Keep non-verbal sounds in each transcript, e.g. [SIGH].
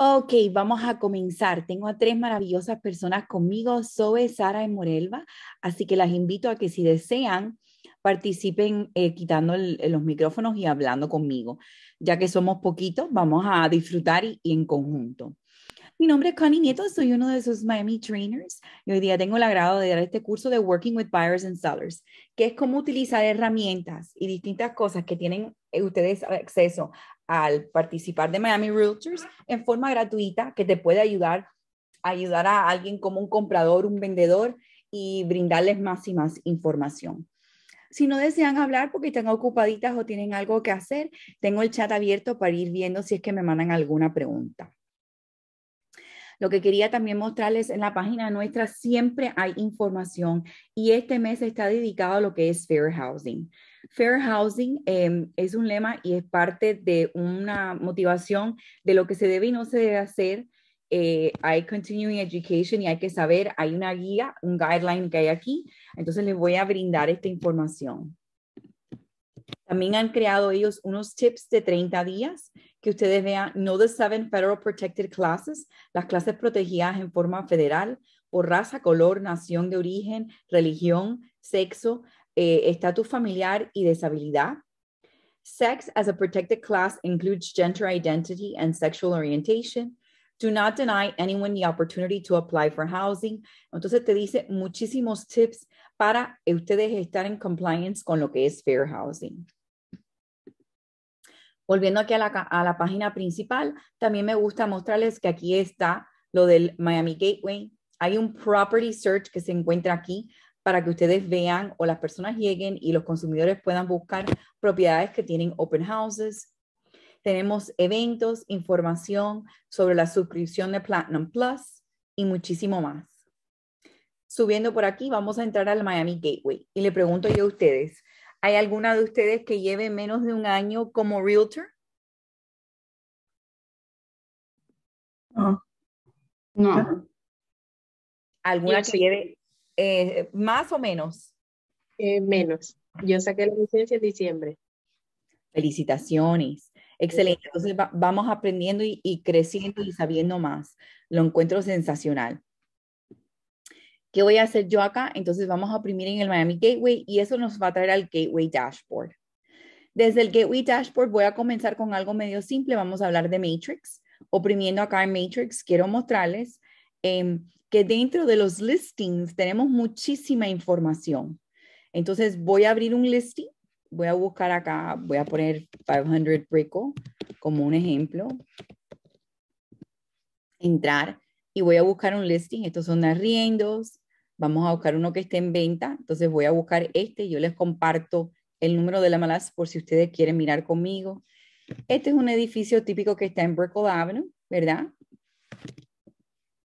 Ok, vamos a comenzar. Tengo a tres maravillosas personas conmigo, Zoe, Sara y Morelva, así que las invito a que si desean participen eh, quitando eh, los micrófonos y hablando conmigo. Ya que somos poquitos, vamos a disfrutar y, en conjunto. Mi nombre es Connie Nieto, soy uno de sus Miami Trainers y hoy día tengo el agrado de dar este curso de Working with Buyers and Sellers, que es cómo utilizar herramientas y distintas cosas que tienen eh, ustedes acceso al participar de Miami Realtors en forma gratuita que te puede ayudar ayudar a alguien como un comprador, un vendedor y brindarles más y más información. Si no desean hablar porque están ocupaditas o tienen algo que hacer, tengo el chat abierto para ir viendo si es que me mandan alguna pregunta. Lo que quería también mostrarles en la página nuestra siempre hay información y este mes está dedicado a lo que es Fair Housing. Fair Housing em, es un lema y es parte de una motivación de lo que se debe y no se debe hacer. hay eh, Continuing Education y hay que saber, hay una guía, un guideline que hay aquí. Entonces les voy a brindar esta información. También han creado ellos unos tips de 30 días que ustedes vean, no the seven federal protected classes, las clases protegidas en forma federal por raza, color, nación de origen, religión, sexo, eh, estatus familiar y deshabilidad. Sex as a protected class includes gender identity and sexual orientation. Do not deny anyone the opportunity to apply for housing. Entonces te dice muchísimos tips para ustedes estar en compliance con lo que es fair housing. Volviendo aquí a la, a la página principal, también me gusta mostrarles que aquí está lo del Miami Gateway. Hay un property search que se encuentra aquí para que ustedes vean o las personas lleguen y los consumidores puedan buscar propiedades que tienen open houses. Tenemos eventos, información sobre la suscripción de Platinum Plus y muchísimo más. Subiendo por aquí, vamos a entrar al Miami Gateway y le pregunto yo a ustedes, ¿hay alguna de ustedes que lleve menos de un año como realtor? No. No. ¿Alguna que lleve eh, ¿Más o menos? Eh, menos. Yo saqué la licencia en diciembre. Felicitaciones. Excelente. Entonces vamos aprendiendo y, creciendo y sabiendo más. Lo encuentro sensacional. ¿Qué voy a hacer yo acá? Entonces vamos a oprimir en el Miami Gateway y eso nos va a traer al Gateway Dashboard. Desde el Gateway Dashboard voy a comenzar con algo medio simple. Vamos a hablar de Matrix. Oprimiendo acá en Matrix, quiero mostrarles. Em, que dentro de los listings tenemos muchísima información. Entonces voy a abrir un listing, voy a buscar acá, voy a poner 500 Brickle como un ejemplo. Entrar y voy a buscar un listing. Estos son arriendos. Vamos a buscar uno que esté en venta. Entonces voy a buscar este. Yo les comparto el número de la malas por si ustedes quieren mirar conmigo. Este es un edificio típico que está en Brickle Avenue, ¿verdad?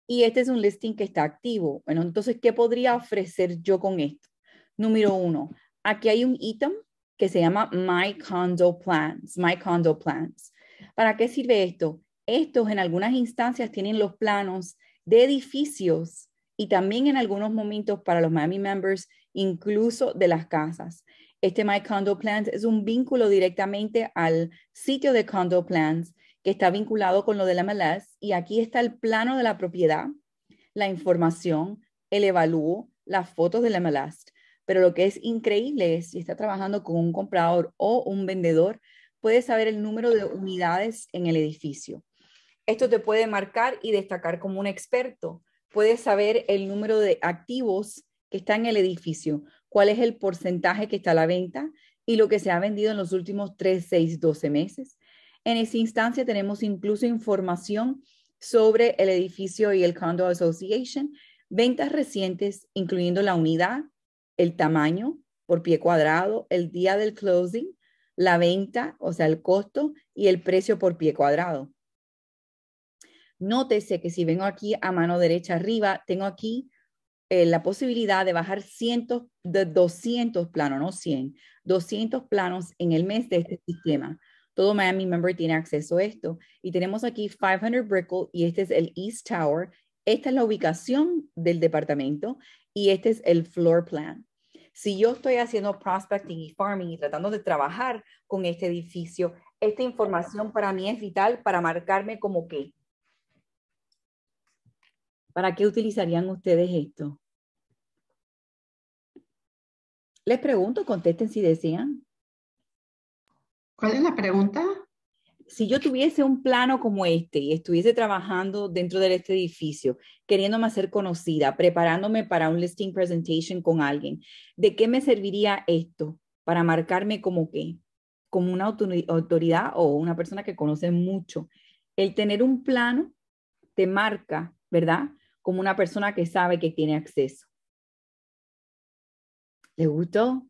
y este es un listing que está activo. Bueno, entonces, ¿qué podría ofrecer yo con esto? Número uno, aquí hay un ítem que se llama My Condo Plans, My Condo Plans. ¿Para qué sirve esto? Estos en algunas instancias tienen los planos de edificios y también en algunos momentos para los Miami members, incluso de las casas. Este My Condo Plans es un vínculo directamente al sitio de Condo Plans que está vinculado con lo de la malas Y aquí está el plano de la propiedad, la información, el evalúo, las fotos de la malas. Pero lo que es increíble es si está trabajando con un comprador o un vendedor, puede saber el número de unidades en el edificio. Esto te puede marcar y destacar como un experto. Puedes saber el número de activos que está en el edificio, cuál es el porcentaje que está a la venta y lo que se ha vendido en los últimos 3, 6, 12 meses. En esta instancia tenemos incluso información sobre el edificio y el Condo Association, ventas recientes, incluyendo la unidad, el tamaño por pie cuadrado, el día del closing, la venta, o sea, el costo y el precio por pie cuadrado. Nótese que si vengo aquí a mano derecha arriba, tengo aquí eh, la posibilidad de bajar cientos, de 200 planos, no 100, 200 planos en el mes de este sistema. Todo Miami member tiene acceso a esto. Y tenemos aquí 500 Brickle y este es el East Tower. Esta es la ubicación del departamento y este es el floor plan. Si yo estoy haciendo prospecting y farming y tratando de trabajar con este edificio, esta información para mí es vital para marcarme como qué. ¿Para qué utilizarían ustedes esto? Les pregunto, contesten si desean. ¿Cuál es la pregunta? Si yo tuviese un plano como este y estuviese trabajando dentro de este edificio, queriéndome hacer conocida, preparándome para un listing presentation con alguien, ¿de qué me serviría esto para marcarme como qué? Como una autoridad o una persona que conoce mucho. El tener un plano te marca, ¿verdad? Como una persona que sabe que tiene acceso. ¿Le gustó?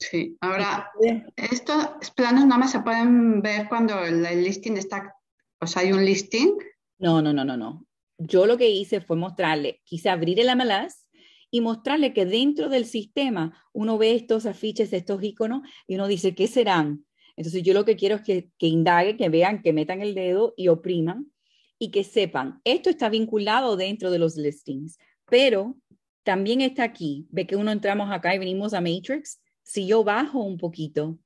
Sí, ahora, estos planos nada más se pueden ver cuando el, listing está, o sea, hay un listing. No, no, no, no, no. Yo lo que hice fue mostrarle, quise abrir el MLS y mostrarle que dentro del sistema uno ve estos afiches, estos iconos y uno dice, ¿qué serán? Entonces yo lo que quiero es que, indague, que vean, que metan el dedo y opriman y que sepan, esto está vinculado dentro de los listings, pero también está aquí. Ve que uno entramos acá y venimos a Matrix si yo bajo un poquito,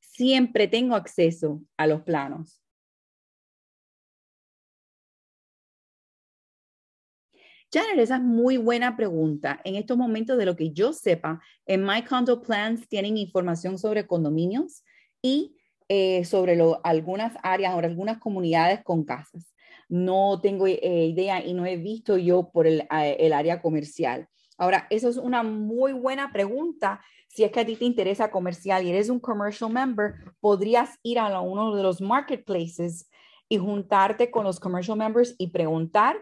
siempre tengo acceso a los planos. Janet, esa es muy buena pregunta. En estos momentos, de lo que yo sepa, en My Condo Plans tienen información sobre condominios y eh, sobre algunas áreas o algunas comunidades con casas. No tengo eh, idea y no he visto yo por el eh, área comercial. Ahora, eso es una muy buena pregunta. Si es que a ti te interesa comercial y eres un commercial member, podrías ir a uno de los marketplaces y juntarte con los commercial members y preguntar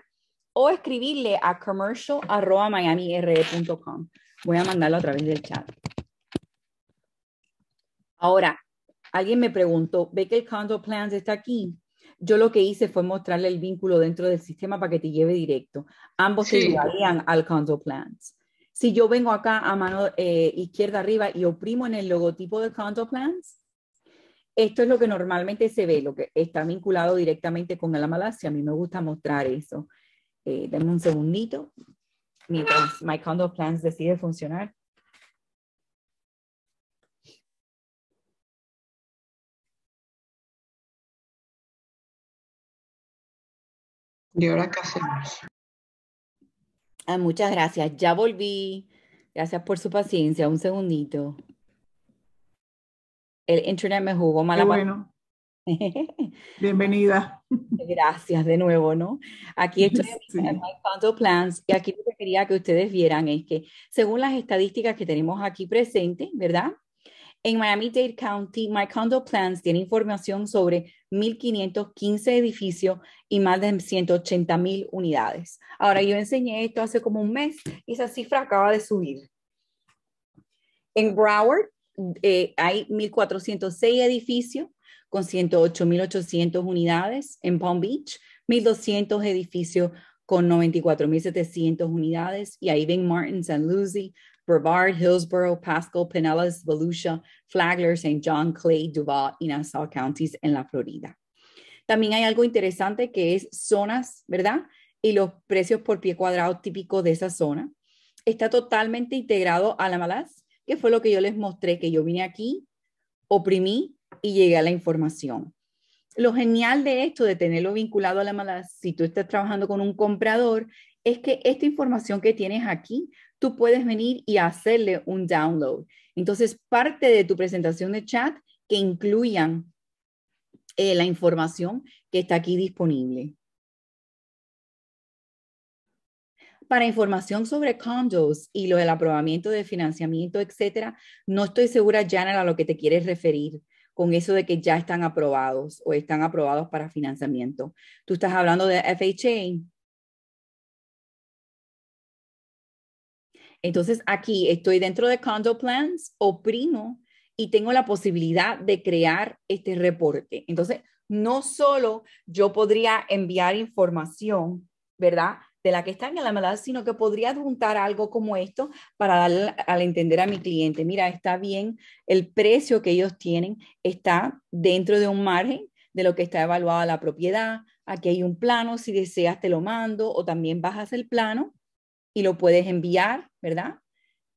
o escribirle a commercial.miamire.com. Voy a mandarlo a través del chat. Ahora, alguien me preguntó, ve que el condo plans está aquí yo lo que hice fue mostrarle el vínculo dentro del sistema para que te lleve directo. Ambos se llevarían al Condo Plans. Si yo vengo acá a mano eh, izquierda arriba y oprimo en el logotipo del Condo Plans, esto es lo que normalmente se ve, lo que está vinculado directamente con la Malasia. A mí me gusta mostrar eso. Eh, denme un segundito mientras My Condo Plans decide funcionar. ¿Y ahora qué hacemos? Ah, muchas gracias, ya volví. Gracias por su paciencia, un segundito. El internet me jugó mala bueno. [LAUGHS] Bienvenida. Gracias de nuevo, ¿no? Aquí estoy en My Plans y aquí lo que quería que ustedes vieran es que según las estadísticas que tenemos aquí presentes, ¿verdad? En Miami-Dade County, My Condo Plans tiene información sobre 1.515 edificios y más de 180.000 unidades. Ahora, yo enseñé esto hace como un mes y esa cifra acaba de subir. En Broward eh, hay 1.406 edificios con 108.800 unidades. En Palm Beach, 1.200 edificios con 94.700 unidades. Y ahí ven Martin, and Lucy, Brevard, Hillsborough, Pasco, Pinellas, Volusia, Flagler, St. John, Clay, Duval y Nassau counties en la Florida. También hay algo interesante que es zonas, ¿verdad? Y los precios por pie cuadrado típicos de esa zona. Está totalmente integrado a la Malas, que fue lo que yo les mostré, que yo vine aquí, oprimí y llegué a la información. Lo genial de esto, de tenerlo vinculado a la Malas, si tú estás trabajando con un comprador, es que esta información que tienes aquí tú puedes venir y hacerle un download. Entonces, parte de tu presentación de chat que incluyan eh, la información que está aquí disponible. Para información sobre condos y lo del aprobamiento de financiamiento, etcétera, no estoy segura, Janet, a lo que te quieres referir con eso de que ya están aprobados o están aprobados para financiamiento. Tú estás hablando de FHA. Entonces aquí estoy dentro de Condo Plans, o Primo y tengo la posibilidad de crear este reporte. Entonces, no solo yo podría enviar información, ¿verdad? De la que está en la maldad, sino que podría adjuntar algo como esto para darle al entender a mi cliente, mira, está bien, el precio que ellos tienen está dentro de un margen de lo que está evaluada la propiedad. Aquí hay un plano, si deseas te lo mando o también bajas el plano y lo puedes enviar, ¿verdad?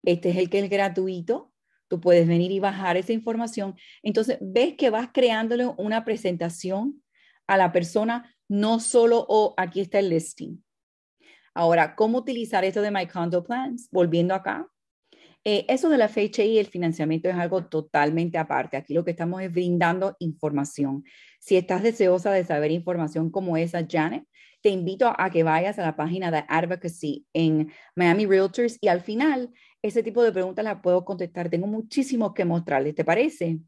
Este es el que es gratuito. Tú puedes venir y bajar esa información. Entonces, ves que vas creándole una presentación a la persona, no solo, o oh, aquí está el listing. Ahora, ¿cómo utilizar esto de My Condo Plans? Volviendo acá. Eh, eso de la fecha y el financiamiento es algo totalmente aparte. Aquí lo que estamos es brindando información. Si estás deseosa de saber información como esa, Janet, te invito a que vayas a la página de Advocacy en Miami Realtors y al final ese tipo de preguntas las puedo contestar. Tengo muchísimo que mostrarles, ¿te parece?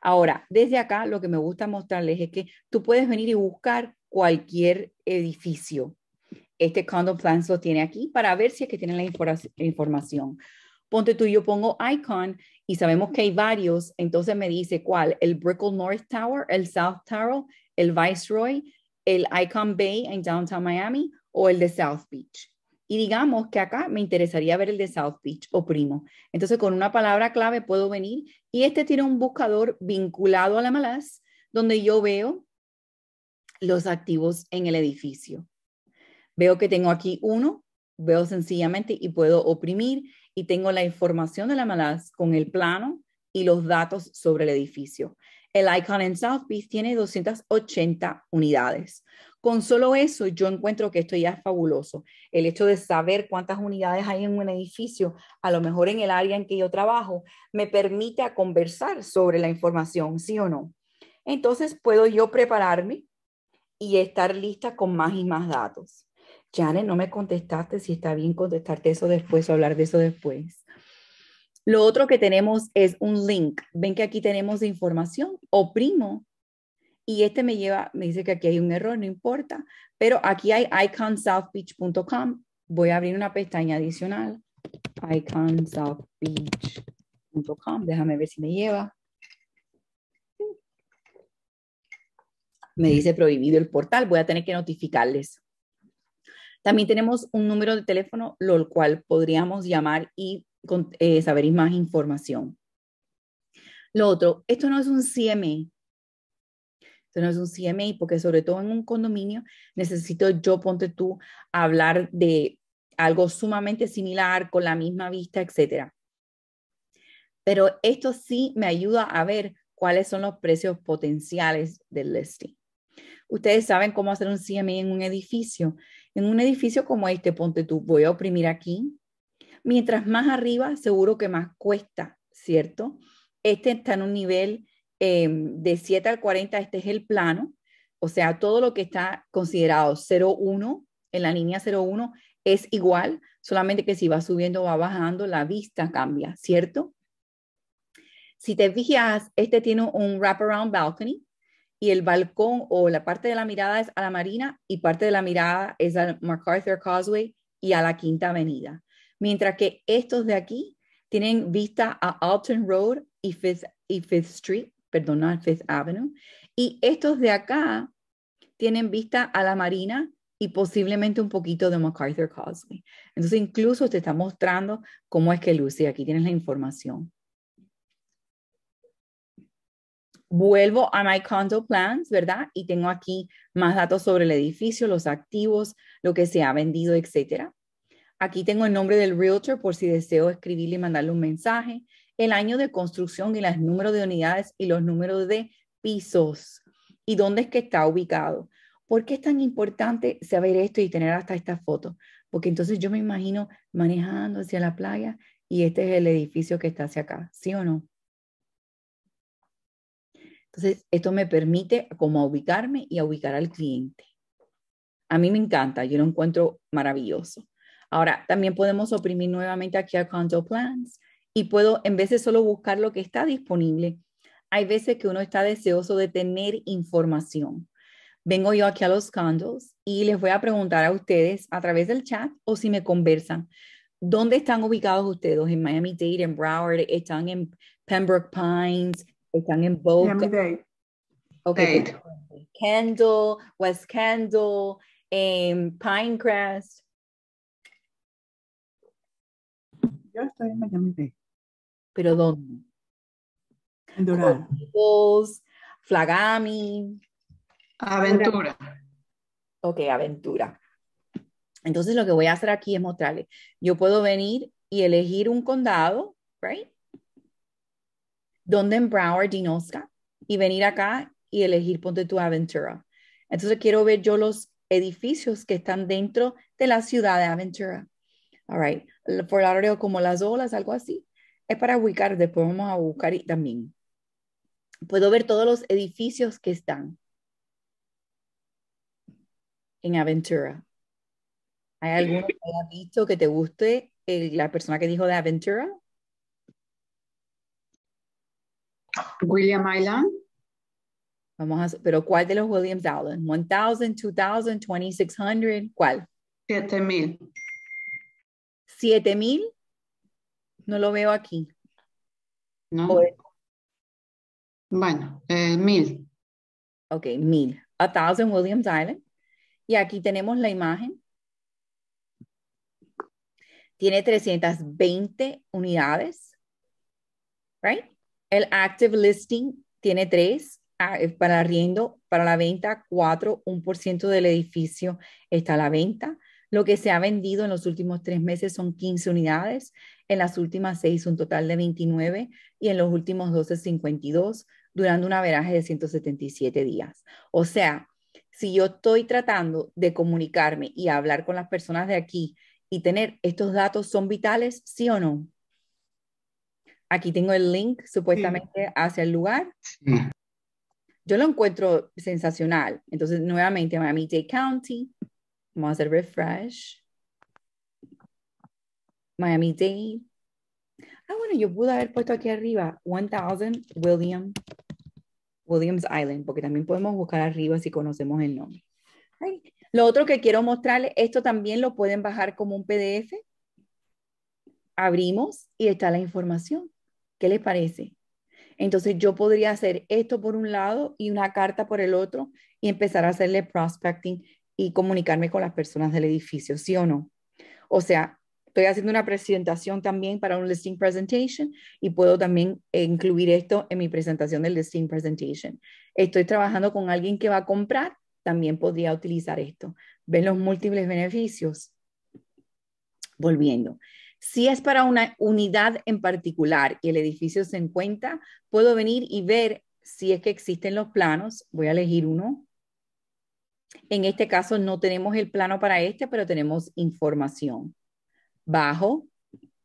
Ahora, desde acá lo que me gusta mostrarles es que tú puedes venir y buscar cualquier edificio. Este Condo plan lo tiene aquí para ver si es que tienen la información. Ponte tú, yo pongo Icon y sabemos que hay varios, entonces me dice cuál, el Brickell North Tower, el South Tower, el Viceroy, el Icon Bay en Downtown Miami o el de South Beach. Y digamos que acá me interesaría ver el de South Beach o oh, Primo. Entonces, con una palabra clave puedo venir y este tiene un buscador vinculado a la MLS donde yo veo los activos en el edificio. Veo que tengo aquí uno, veo sencillamente y puedo oprimir y tengo la información de la MLS con el plano y los datos sobre el edificio. El Icon en South Beach tiene 280 unidades. Con solo eso, yo encuentro que esto ya es fabuloso. El hecho de saber cuántas unidades hay en un edificio, a lo mejor en el área en que yo trabajo, me permite conversar sobre la información, ¿sí o no? Entonces puedo yo prepararme y estar lista con más y más datos. Janet, no me contestaste si está bien contestarte eso después o hablar de eso después. Lo otro que tenemos es un link. Ven que aquí tenemos información. Oprimo. Y este me lleva, me dice que aquí hay un error, no importa. Pero aquí hay iconsouthbeach.com. Voy a abrir una pestaña adicional. iconsouthbeach.com. Déjame ver si me lleva. Me dice prohibido el portal. Voy a tener que notificarles. También tenemos un número de teléfono, lo cual podríamos llamar y con, eh, saber más información. Lo otro, esto no es un CME. Esto no es un CME porque sobre todo en un condominio necesito yo, ponte tú, hablar de algo sumamente similar, con la misma vista, etc. Pero esto sí me ayuda a ver cuáles son los precios potenciales del listing. Ustedes saben cómo hacer un CME en un edificio. En un edificio como este, ponte tú, voy a oprimir aquí, Mientras más arriba, seguro que más cuesta, ¿cierto? Este está en un nivel em, de 7 al 40, este es el plano, o sea, todo lo que está considerado 01 en la línea 01 es igual, solamente que si va subiendo o va bajando, la vista cambia, ¿cierto? Si te fijas, este tiene un wraparound balcony y el balcón o la parte de la mirada es a la Marina y parte de la mirada es al MacArthur Causeway y a la Quinta Avenida mientras que estos de aquí tienen vista a Alton Road y Fifth, Street, perdón, Fifth Avenue, y estos de acá tienen vista a la Marina y posiblemente un poquito de MacArthur Causeway. Entonces, incluso te está mostrando cómo es que luce. Aquí tienes la información. Vuelvo a My Condo Plans, ¿verdad? Y tengo aquí más datos sobre el edificio, los activos, lo que se ha vendido, etcétera. Aquí tengo el nombre del realtor por si deseo escribirle y mandarle un mensaje, el año de construcción y los números de unidades y los números de pisos y dónde es que está ubicado. ¿Por qué es tan importante saber esto y tener hasta esta foto? Porque entonces yo me imagino manejando hacia la playa y este es el edificio que está hacia acá, ¿sí o no? Entonces, esto me permite como ubicarme y ubicar al cliente. A mí me encanta, yo lo encuentro maravilloso. Ahora, también podemos oprimir nuevamente aquí a Condo Plans y puedo, en vez de solo buscar lo que está disponible, hay veces que uno está deseoso de tener información. Vengo yo aquí a los condos y les voy a preguntar a ustedes a través del chat o si me conversan, ¿dónde están ubicados ustedes? ¿En Miami Dade, en Broward? ¿Están en Pembroke Pines? ¿Están en Boca? Miami Dade. Okay. Candle, West Kendall, Pinecrest. ¿Pero dónde? Flagami. Aventura. Ok, aventura. Entonces lo que voy a hacer aquí es mostrarle. Yo puedo venir y elegir un condado, right? Donde en Broward, y venir acá y elegir, ponte tu Aventura. Entonces quiero ver yo los edificios que están dentro de la ciudad de Aventura. All right por como Las Olas, algo así. Es para ubicar, después vamos a buscar también. Puedo ver todos los edificios que están en Aventura. ¿Hay alguno que que te guste la persona que dijo de Aventura? William Island. Vamos a, pero ¿cuál de los Williams Island? 1000, 2000, 2600, ¿cuál? 7000. 7000, no lo veo aquí. No. bueno, eh, mil. Ok, 1,000, A Thousand Williams Island. Y aquí tenemos la imagen. Tiene 320 unidades. Right? El active listing tiene tres. Ah, eh, para arriendo, para la venta, cuatro, un del edificio está a la venta. Lo que se ha vendido en los últimos tres meses son 15 unidades, en las últimas seis un total de 29 y en los últimos 12 52 durante un averaje de 177 días. O sea, si yo estoy tratando de comunicarme y hablar con las personas de aquí y tener estos datos, ¿son vitales? ¿Sí o no? Aquí tengo el link supuestamente hacia el lugar. Sí. Yo lo encuentro sensacional. Entonces, nuevamente, Miami-Dade County, Vamos a hacer refresh. Miami Dade. Ah, bueno, yo pude haber puesto aquí arriba 1000 William, Williams Island, porque también podemos buscar arriba si conocemos el nombre. Lo otro que quiero mostrarles, esto también lo pueden bajar como un PDF. Abrimos y está la información. ¿Qué les parece? Entonces yo podría hacer esto por un lado y una carta por el otro y empezar a hacerle prospecting y comunicarme con las personas del edificio, ¿sí o no? O sea, estoy haciendo una presentación también para un listing presentation y puedo también eh, incluir esto en mi presentación del listing presentation. Estoy trabajando con alguien que va a comprar, también podría utilizar esto. ¿Ven los múltiples beneficios? Volviendo. Si es para una unidad en particular y el edificio se encuentra, puedo venir y ver si es que existen los planos. Voy a elegir uno en este caso no tenemos el plano para este, pero tenemos información. Bajo,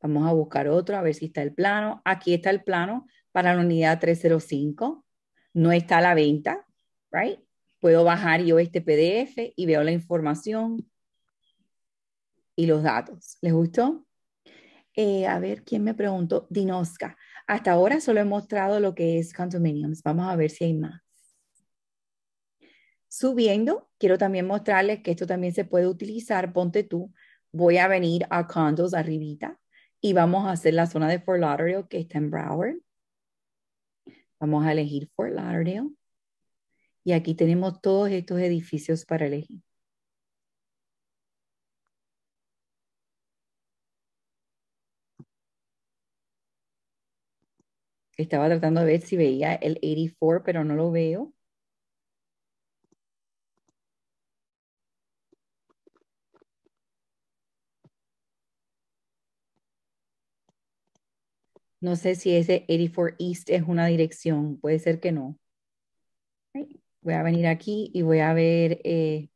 vamos a buscar otro, a ver si está el plano. Aquí está el plano para la unidad 305. No está a la venta, right? Puedo bajar yo este PDF y veo la información y los datos. ¿Les gustó? Eh, a ver, ¿quién me preguntó? Dinosca. Hasta ahora solo he mostrado lo que es condominiums. Vamos a ver si hay más. Subiendo, quiero también mostrarles que esto también se puede utilizar. Ponte tú, voy a venir a Condos arribita y vamos a hacer la zona de Fort Lauderdale que está en Broward. Vamos a elegir Fort Lauderdale. Y aquí tenemos todos estos edificios para elegir. Estaba tratando de ver si veía el 84, pero no lo veo. No sé si ese 84 East es una dirección, puede ser que no. Voy a venir aquí y voy a ver, eh,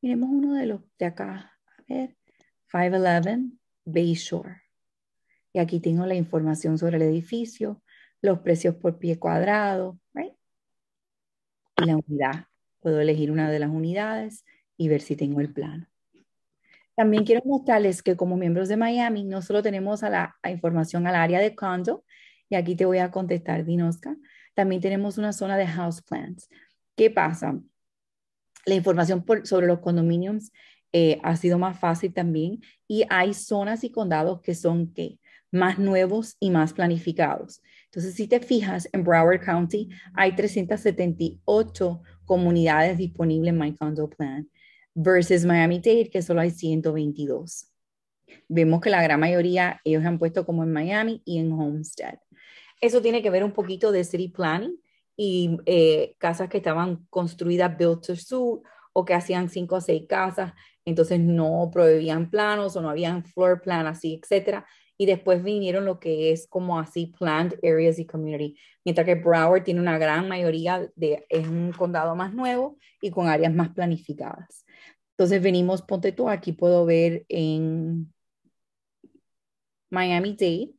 miremos uno de los de acá, a ver, 511 Bayshore. Y aquí tengo la información sobre el edificio, los precios por pie cuadrado, y la unidad. Puedo elegir una de las unidades y ver si tengo el plano. También quiero mostrarles que como miembros de Miami, no solo tenemos a la información al área de condo, y aquí te voy a contestar, Dinosca, también tenemos una zona de house plans. ¿Qué pasa? La información sobre los condominiums eh, ha sido más fácil también y hay zonas y condados que son más nuevos y más planificados. Entonces, si te fijas, en Broward County hay 378 comunidades disponibles en My Condo Plan versus Miami Dade, que solo hay 122. Vemos que la gran mayoría ellos han puesto como en Miami y en Homestead. Eso tiene que ver un poquito de city planning y eh, casas que estaban construidas built to suit o que hacían cinco o seis casas, entonces no prohibían planos o no habían floor plan así, etcétera. Y después vinieron lo que es como así planned areas y community, mientras que Broward tiene una gran mayoría de es un condado más nuevo y con áreas más planificadas. Entonces venimos, ponte tú, aquí puedo ver en Miami Dade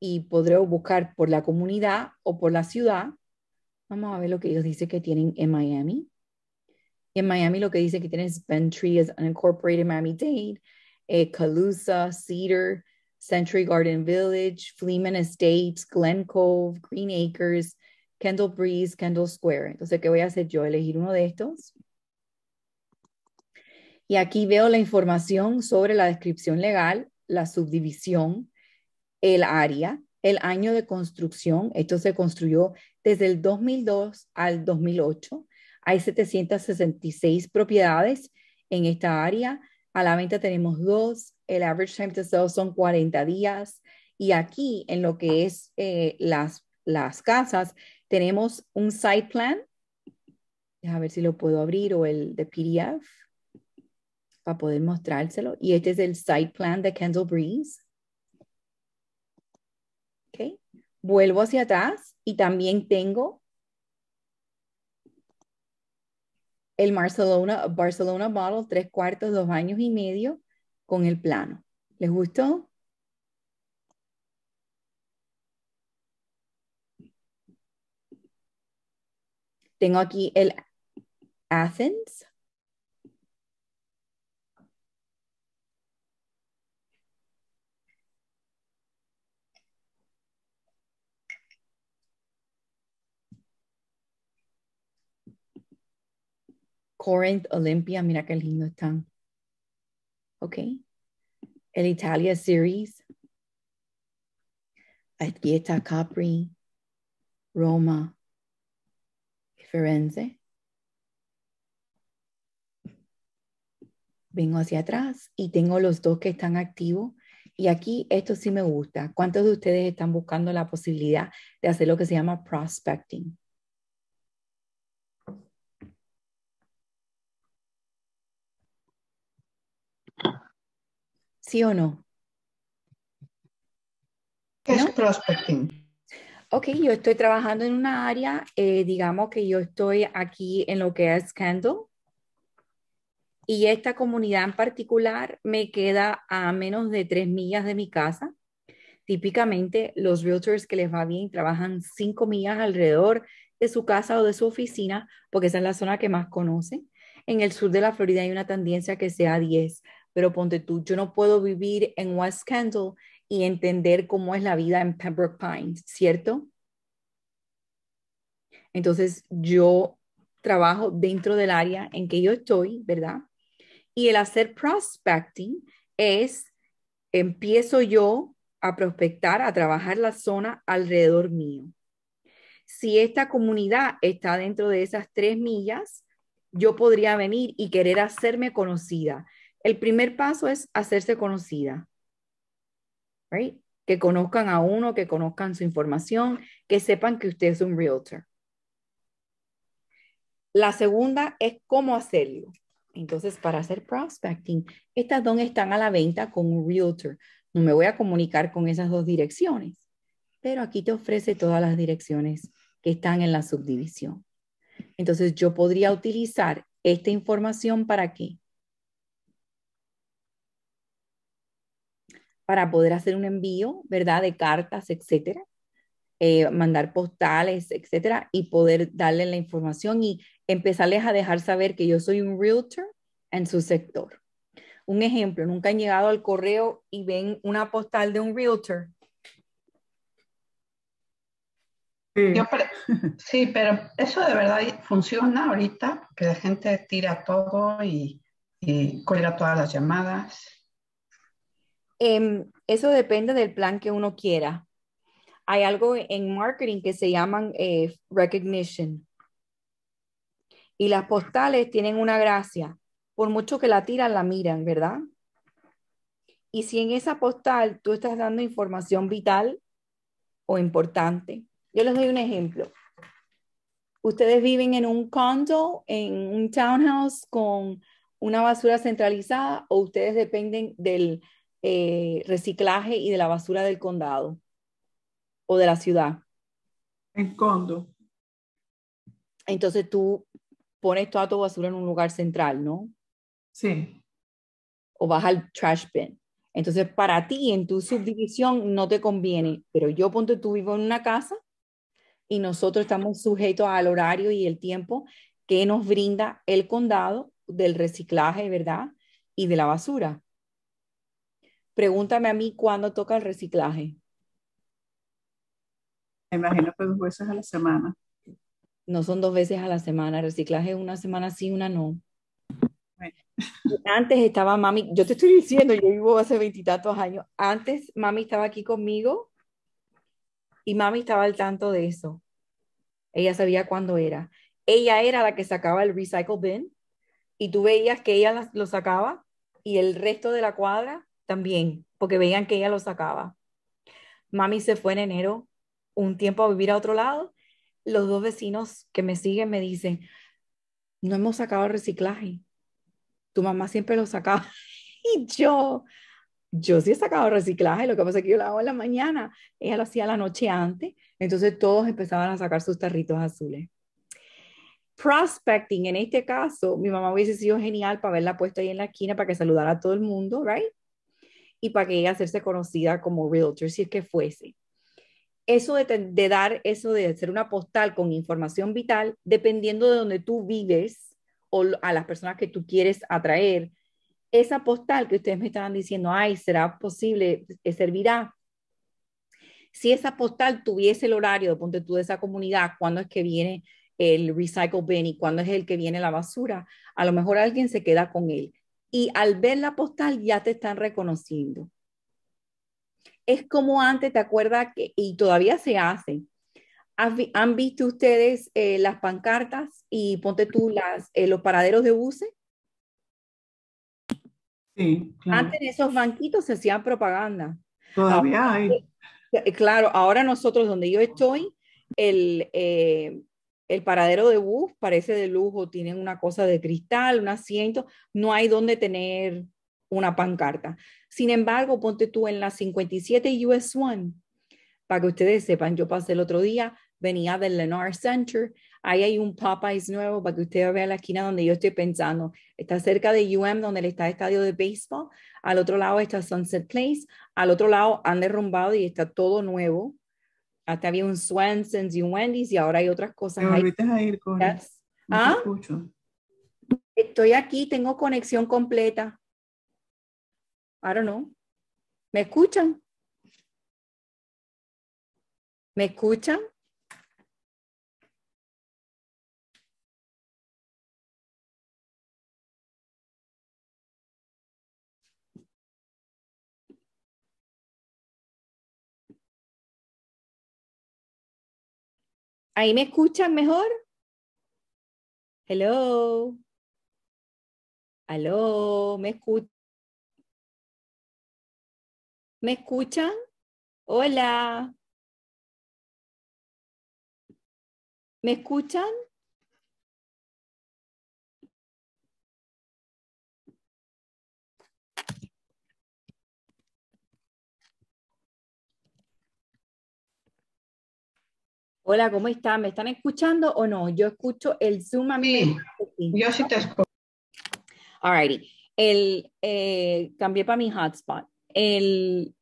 y podré buscar por la comunidad o por la ciudad. Vamos a ver lo que ellos dicen que tienen en Miami. en Miami lo que dice que tienen es Bentry, es Unincorporated Miami Dade, eh, Calusa, Cedar, Century Garden Village, Fleeman Estates, Glen Cove, Green Acres, Candle Breeze, Candle Square. Entonces, ¿qué voy a hacer yo? Elegir uno de estos. Y aquí veo la información sobre la descripción legal, la subdivisión, el área, el año de construcción. Esto se construyó desde el 2002 al 2008. Hay 766 propiedades en esta área. A la venta tenemos dos. El average time to sell son 40 días. Y aquí, en lo que es eh, las, las casas, tenemos un site plan. A ver si lo puedo abrir o el de PDF para poder mostrárselo. Y este es el site plan de Kendall Breeze. Okay. Vuelvo hacia atrás y también tengo el Barcelona, Barcelona Model, tres cuartos, dos años y medio con el plano. ¿Les gustó? Tengo aquí el Athens. Corinth, Olympia, mira el lindo están. Ok. El Italia Series. Aquí Capri, Roma, Vengo hacia atrás y tengo los dos que están activos. Y aquí esto sí me gusta. ¿Cuántos de ustedes están buscando la posibilidad de hacer lo que se llama prospecting? ¿Sí o no? ¿qué Es prospecting ok, yo estoy trabajando en una área, eh, digamos que yo estoy aquí en lo que es Kendall. y esta comunidad en particular me queda a menos de tres millas de mi casa. Típicamente los realtors que les va bien trabajan cinco millas alrededor de su casa o de su oficina, porque esa es la zona que más conocen. En el sur de la Florida hay una tendencia que sea 10, pero ponte tú, yo no puedo vivir en West Kendall y entender cómo es la vida en Pembroke Pines, ¿cierto? Entonces yo trabajo dentro del área en que yo estoy, ¿verdad? Y el hacer prospecting es, empiezo yo a prospectar, a trabajar la zona alrededor mío. Si esta comunidad está dentro de esas tres millas, yo podría venir y querer hacerme conocida. El primer paso es hacerse conocida right? Que conozcan a uno, que conozcan su información, que sepan que usted es un realtor. La segunda es cómo hacerlo. Entonces, para hacer prospecting, estas dos están a la venta con un realtor. No me voy a comunicar con esas dos direcciones, pero aquí te ofrece todas las direcciones que están en la subdivisión. Entonces, yo podría utilizar esta información para qué? para poder hacer un envío, ¿verdad? De cartas, etcétera, eh, mandar postales, etcétera, y poder darle la información y empezarles a dejar saber que yo soy un realtor en su sector. Un ejemplo, nunca han llegado al correo y ven una postal de un realtor. Mm. Sí. pero, eso de verdad funciona ahorita, que la gente tira todo y, y todas las llamadas. Em, eso depende del plan que uno quiera. Hay algo en marketing que se llaman eh, recognition. Y las postales tienen una gracia. Por mucho que la tiran, la miran, ¿verdad? Y si en esa postal tú estás dando información vital o importante. Yo les doy un ejemplo. Ustedes viven en un condo, en un townhouse con una basura centralizada o ustedes dependen del eh, reciclaje y de la basura del condado o de la ciudad. En condo. Entonces tú pones toda tu basura en un lugar central, ¿no? Sí. O vas al trash bin. Entonces, para ti, en tu subdivisión, no te conviene, pero yo ponte tú vivo en una casa y nosotros estamos sujetos al horario y el tiempo que nos brinda el condado del reciclaje, ¿verdad? Y de la basura pregúntame a mí cuándo toca el reciclaje. Me imagino que dos veces a la semana. No son dos veces a la semana, reciclaje una semana sí, una no. [LAUGHS] Antes estaba mami, yo te estoy diciendo, yo vivo hace veintitantos años. Antes mami estaba aquí conmigo y mami estaba al tanto de eso. Ella sabía cuándo era. Ella era la que sacaba el recycle bin y tú veías que ella lo sacaba y el resto de la cuadra también, porque veían que ella lo sacaba. Mami se fue en enero un tiempo a vivir a otro lado. Los dos vecinos que me siguen me dicen, no hemos sacado reciclaje. Tu mamá siempre lo sacaba. [LAUGHS] Y yo, yo sí he sacado reciclaje, lo que pasa es que yo lo hago en la mañana, ella lo hacía la noche antes, entonces todos empezaban a sacar sus tarritos azules. Prospecting, en este caso, mi mamá hubiese sido genial para verla puesta ahí en la esquina para que saludara a todo el mundo, ¿right? y para que ella hacerse conocida como realtor si es que fuese. Eso de, dar, eso de hacer una postal con información vital, dependiendo de donde tú vives o a las personas que tú quieres atraer, esa postal que ustedes me estaban diciendo, ay, será posible, eh, servirá. Si esa postal tuviese el horario, ponte tú de esa comunidad, cuándo es que viene el recycle bin y cuándo es el que viene la basura, a lo mejor alguien se queda con él y al ver la postal ya te están reconociendo. Es como antes, ¿te acuerdas? Que, y todavía se hace. ¿Han visto ustedes eh, las pancartas y ponte tú las, eh, los paraderos de buses? Sí, claro. Antes en esos banquitos se hacían propaganda. Todavía hay. Eh, claro, ahora nosotros donde yo estoy, el, el paradero de bus parece de lujo, tienen una cosa de cristal, un asiento, no hay donde tener una pancarta. Sin embargo, ponte tú en la 57 US One. Para que ustedes sepan, yo pasé el otro día, venía del lenoir Center, ahí hay un Popeyes nuevo para que ustedes vean la esquina donde yo estoy pensando. Está cerca de UM, donde está el estadio de béisbol. Al otro lado está Sunset Place. Al otro lado han derrumbado y está todo nuevo hasta había un Swanson's y un Wendy's y ahora hay otras cosas. Me a ir, con ¿Ah? escucho. Estoy aquí, tengo conexión completa. I don't know. ¿Me escuchan? ¿Me escuchan? ¿Ahí me escuchan mejor? Hello. Aló, ¿me escuchan? ¿Me escuchan? Hola. ¿Me escuchan? Hola, ¿cómo están? ¿Me están escuchando o no? Yo escucho el Zoom a mí. yo sí te escucho. Alrighty. El, eh, cambié para mi hotspot. El,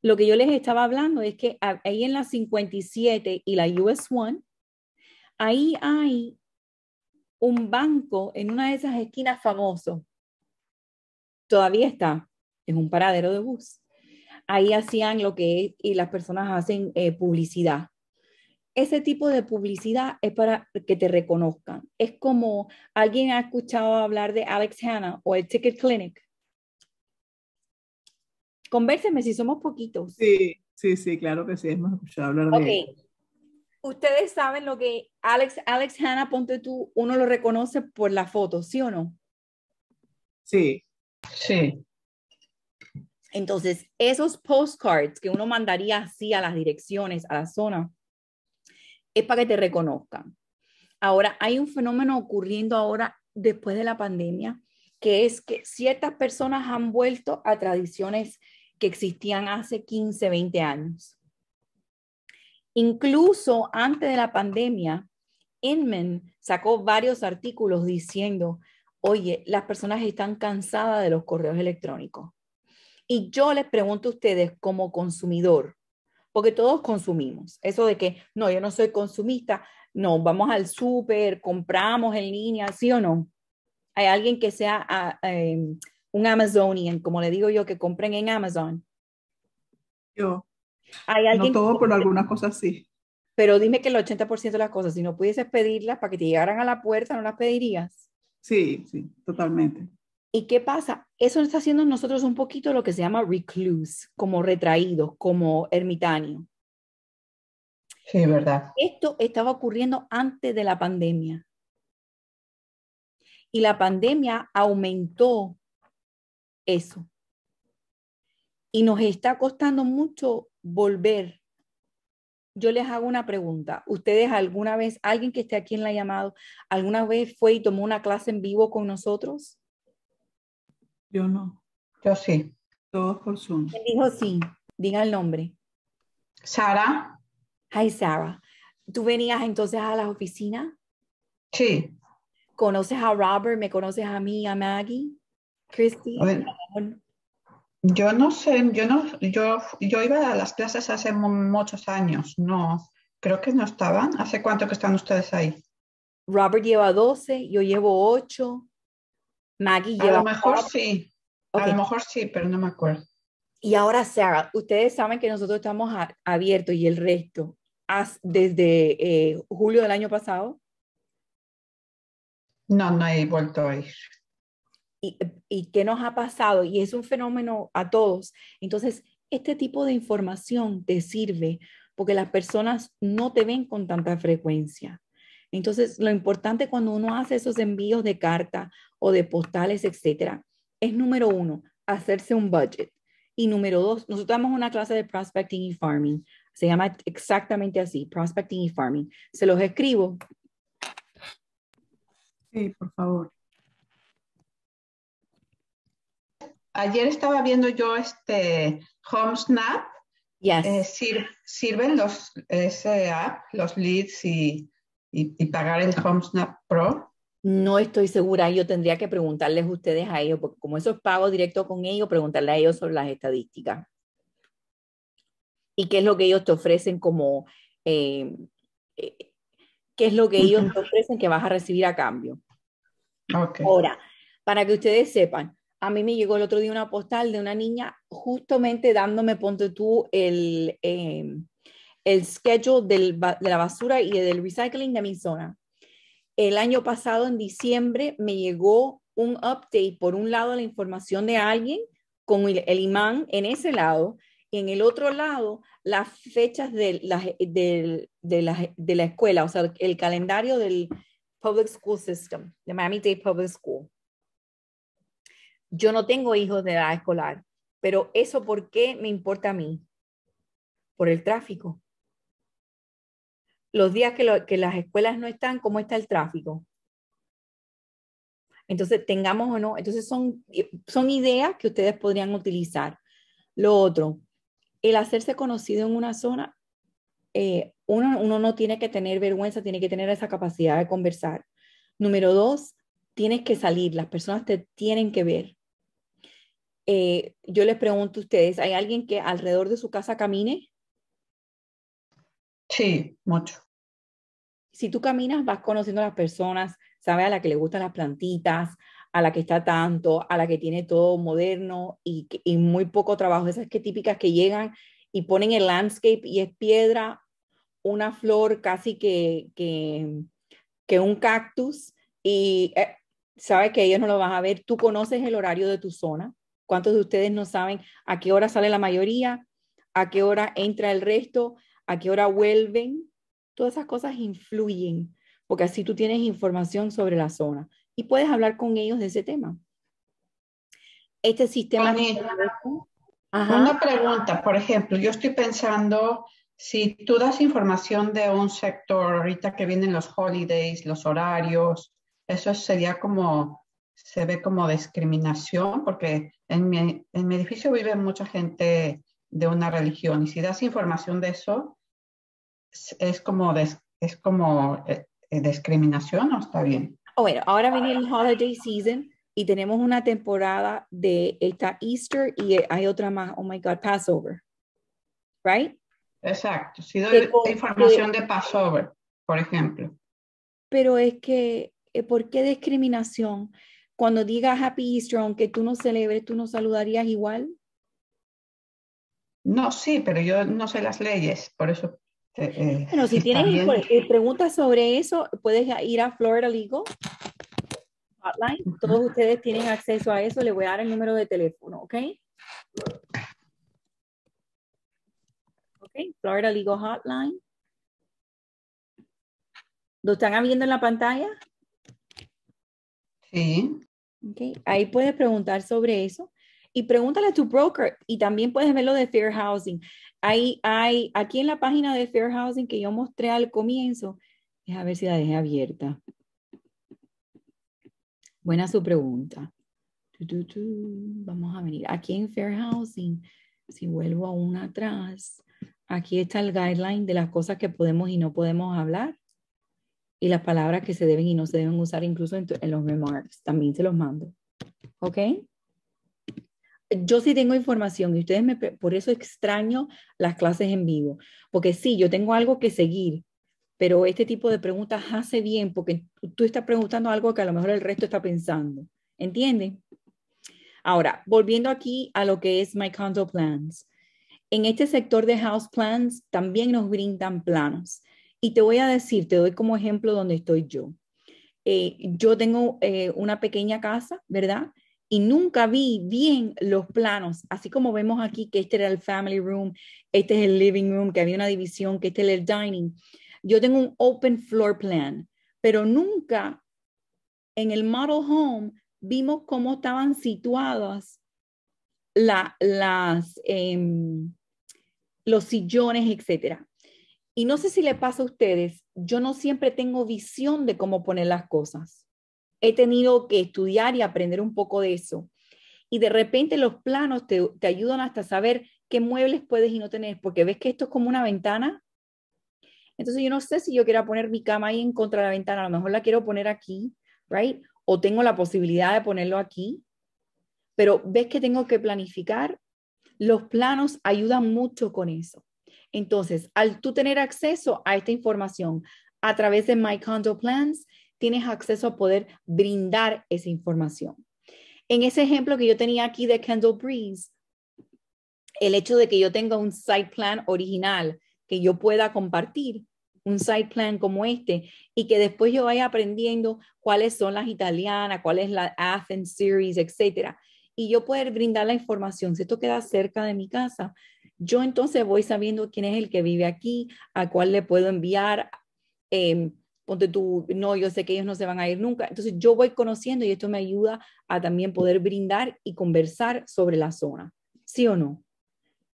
lo que yo les estaba hablando es que ahí en la 57 y la US 1, ahí hay un banco en una de esas esquinas famosos. Todavía está, es un paradero de bus. Ahí hacían lo que y las personas hacen eh, publicidad ese tipo de publicidad es para que te reconozcan. Es como alguien ha escuchado hablar de Alex Hanna o el Ticket Clinic. Convérseme si somos poquitos. Sí, sí, sí, claro que sí, hemos escuchado hablar de Ustedes saben lo que Alex, Alex Hanna, ponte tú, uno lo reconoce por la foto, ¿sí o no? Sí. Sí. Entonces, esos postcards que uno mandaría así a las direcciones, a la zona, es para que te reconozcan. Ahora, hay un fenómeno ocurriendo ahora después de la pandemia, que es que ciertas personas han vuelto a tradiciones que existían hace 15, 20 años. Incluso antes de la pandemia, Inman sacó varios artículos diciendo, oye, las personas están cansadas de los correos electrónicos. Y yo les pregunto a ustedes como consumidor, porque todos consumimos. Eso de que, no, yo no soy consumista, no, vamos al súper, compramos en línea, sí o no. Hay alguien que sea ah, em, un Amazonian, como le digo yo, que compren en Amazon. Yo. ¿Hay alguien no todo, pero algunas cosas sí. Pero dime que el 80% de las cosas, si no pudieses pedirlas para que te llegaran a la puerta, ¿no las pedirías? Sí, sí, totalmente. ¿Y qué pasa? Eso está haciendo nosotros un poquito lo que se llama recluse, como retraídos, como ermitaño. Sí, verdad. Esto estaba ocurriendo antes de la pandemia. Y la pandemia aumentó eso. Y nos está costando mucho volver. Yo les hago una pregunta. ¿Ustedes alguna vez, alguien que esté aquí en la llamada, alguna vez fue y tomó una clase en vivo con nosotros? Yo no. Yo sí. Todos por Zoom. dijo sí. Diga el nombre. Sara. Hi, Sara. ¿Tú venías entonces a la oficina? Sí. ¿Conoces a Robert? ¿Me conoces a mí, a Maggie? Christy. Yo no sé, yo no, yo, yo iba a las clases hace muchos años, no, creo que no estaban. ¿Hace cuánto que están ustedes ahí? Robert lleva 12, yo llevo 8, a lo mejor sí, a lo mejor sí, pero no me acuerdo. Y ahora, Sarah, ustedes saben que nosotros estamos abiertos y el resto desde eh, julio del año pasado. No, no he vuelto a ir. Y, y qué nos ha pasado, y es un fenómeno a todos. Entonces, este tipo de información te sirve porque las personas no te ven con tanta frecuencia. Entonces, lo importante cuando uno hace esos envíos de carta o de postales, etcétera, es número uno, hacerse un budget. Y número dos, nosotros damos una clase de prospecting y farming. Se llama exactamente así, prospecting y farming. Se los escribo. Sí, por favor. Ayer estaba viendo yo este HomeSnap. Yes. Eh, sirven los ese app, los leads y y, pagar el HomeSnap ah. Pro? No estoy segura, yo tendría que preguntarles ustedes a ellos, porque como eso es pago directo con ellos, preguntarle a ellos sobre las estadísticas. Y qué es lo que ellos te ofrecen como, eh, eh, qué es lo que ellos te ofrecen que vas a recibir a cambio. Ahora, para que ustedes sepan, a mí me llegó el otro día una postal de una niña justamente dándome, ponte tú, el, em, el schedule de la basura y del recycling de mi zona. El año pasado, en diciembre, me llegó un update, por un lado, la información de alguien con el, imán en ese lado, y en el otro lado, las fechas de la, de, la, escuela, o sea, el calendario del Public School System, de Miami-Dade Public School. Yo no tengo hijos de edad escolar, pero eso por qué me importa a mí? Por el tráfico los días que, las escuelas no están, cómo está el tráfico. Entonces, tengamos o no, entonces son, eh, son ideas que ustedes podrían utilizar. Lo otro, el hacerse conocido en una zona, eh, uno, no tiene que tener vergüenza, tiene que tener esa capacidad de conversar. Número dos, tienes que salir, las personas te tienen que ver. Eh, yo les pregunto a ustedes, ¿hay alguien que alrededor de su casa camine? Sí, mucho. Si tú caminas, vas conociendo a las personas, sabes a la que le gustan las plantitas, a la que está tanto, a la que tiene todo moderno y, muy poco trabajo, esas que típicas que llegan y ponen el landscape y es piedra, una flor casi que, que, un cactus y eh, sabes que ellos no lo van a ver. Tú conoces el horario de tu zona. ¿Cuántos de ustedes no saben a qué hora sale la mayoría? ¿A qué hora entra el resto? a qué hora vuelven, todas esas cosas influyen, porque así tú tienes información sobre la zona y puedes hablar con ellos de ese tema. Este sistema... Una pregunta, por ejemplo, yo estoy pensando, si tú das información de un sector, ahorita que vienen los holidays, los horarios, eso sería como, se ve como discriminación, porque en en mi edificio vive mucha gente de una religión y si das información de eso, es como, es como eh, eh, discriminación o está bien. Oh, bueno, ahora viene el holiday season y tenemos una temporada de esta Easter y hay otra más, oh my God, Passover. Right? Exacto, si doy información de Passover, por ejemplo. Pero es que, eh, ¿por qué discriminación? Cuando digas Happy Easter, aunque tú no celebres, tú no saludarías igual. No, sí, pero yo no sé las leyes, por eso eh, eh, bueno, si tienes eh, preguntas sobre eso, puedes ir a Florida Legal Hotline. Todos ustedes tienen acceso a eso. Le voy a dar el número de teléfono, ¿ok? Ok, Florida Legal Hotline. ¿Lo están viendo en la pantalla? Sí. Ok, Ahí puedes preguntar sobre eso. Y pregúntale a tu broker y también puedes ver lo de Fair Housing. Ahí hay, aquí en la página de Fair Housing que yo mostré al comienzo, es a ver si la dejé abierta. Buena su pregunta. Vamos a venir aquí en Fair Housing. Si vuelvo a una atrás, aquí está el guideline de las cosas que podemos y no podemos hablar y las palabras que se deben y no se deben usar incluso en, en los remarks. También se los mando. ¿Ok? yo sí tengo información y ustedes me, por eso extraño las clases en vivo, porque sí, yo tengo algo que seguir, pero este tipo de preguntas hace bien porque tú estás preguntando algo que a lo mejor el resto está pensando, ¿entiende? Ahora, volviendo aquí a lo que es My Condo Plans. En este sector de house plans también nos brindan planos. Y te voy a decir, te doy como ejemplo donde estoy yo. Eh, yo tengo eh, una pequeña casa, ¿verdad? y nunca vi bien los planos, así como vemos aquí que este era el family room, este es el living room, que había una división, que este era el dining. Yo tengo un open floor plan, pero nunca en el model home vimos cómo estaban situadas las, em, los sillones, etc. Y no sé si le pasa a ustedes, yo no siempre tengo visión de cómo poner las cosas he tenido que estudiar y aprender un poco de eso. Y de repente los planos te, ayudan hasta saber qué muebles puedes y no tener, porque ves que esto es como una ventana. Entonces yo no sé si yo quiero poner mi cama ahí en contra de la ventana, a lo mejor la quiero poner aquí, ¿right? O tengo la posibilidad de ponerlo aquí, pero ves que tengo que planificar. Los planos ayudan mucho con eso. Entonces, al tú tener acceso a esta información a través de My Condo Plans, tienes acceso a poder brindar esa información. En ese ejemplo que yo tenía aquí de Kendall Breeze, el hecho de que yo tenga un site plan original que yo pueda compartir, un site plan como este, y que después yo vaya aprendiendo cuáles son las italianas, cuál es la Athens Series, etcétera, y yo poder brindar la información. Si esto queda cerca de mi casa, yo entonces voy sabiendo quién es el que vive aquí, a cuál le puedo enviar. Em, ponte tú, no, yo sé que ellos no se van a ir nunca. Entonces yo voy conociendo y esto me ayuda a también poder brindar y conversar sobre la zona, ¿sí o no?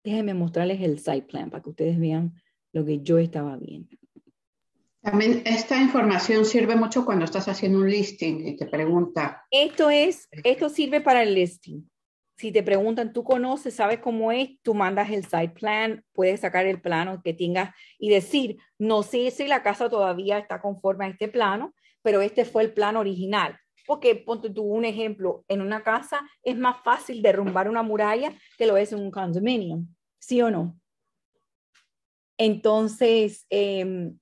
Déjenme mostrarles el site plan para que ustedes vean lo que yo estaba viendo. También esta información sirve mucho cuando estás haciendo un listing y te pregunta. Esto es, esto sirve para el listing. Si te preguntan, tú conoces, sabes cómo es, tú mandas el site plan, puedes sacar el plano que tengas y decir, no sé si la casa todavía está conforme a este plano, pero este fue el plano original. Porque, ponte tú un ejemplo, en una casa es más fácil derrumbar una muralla que lo es en un condominio, ¿sí o no? Entonces, em,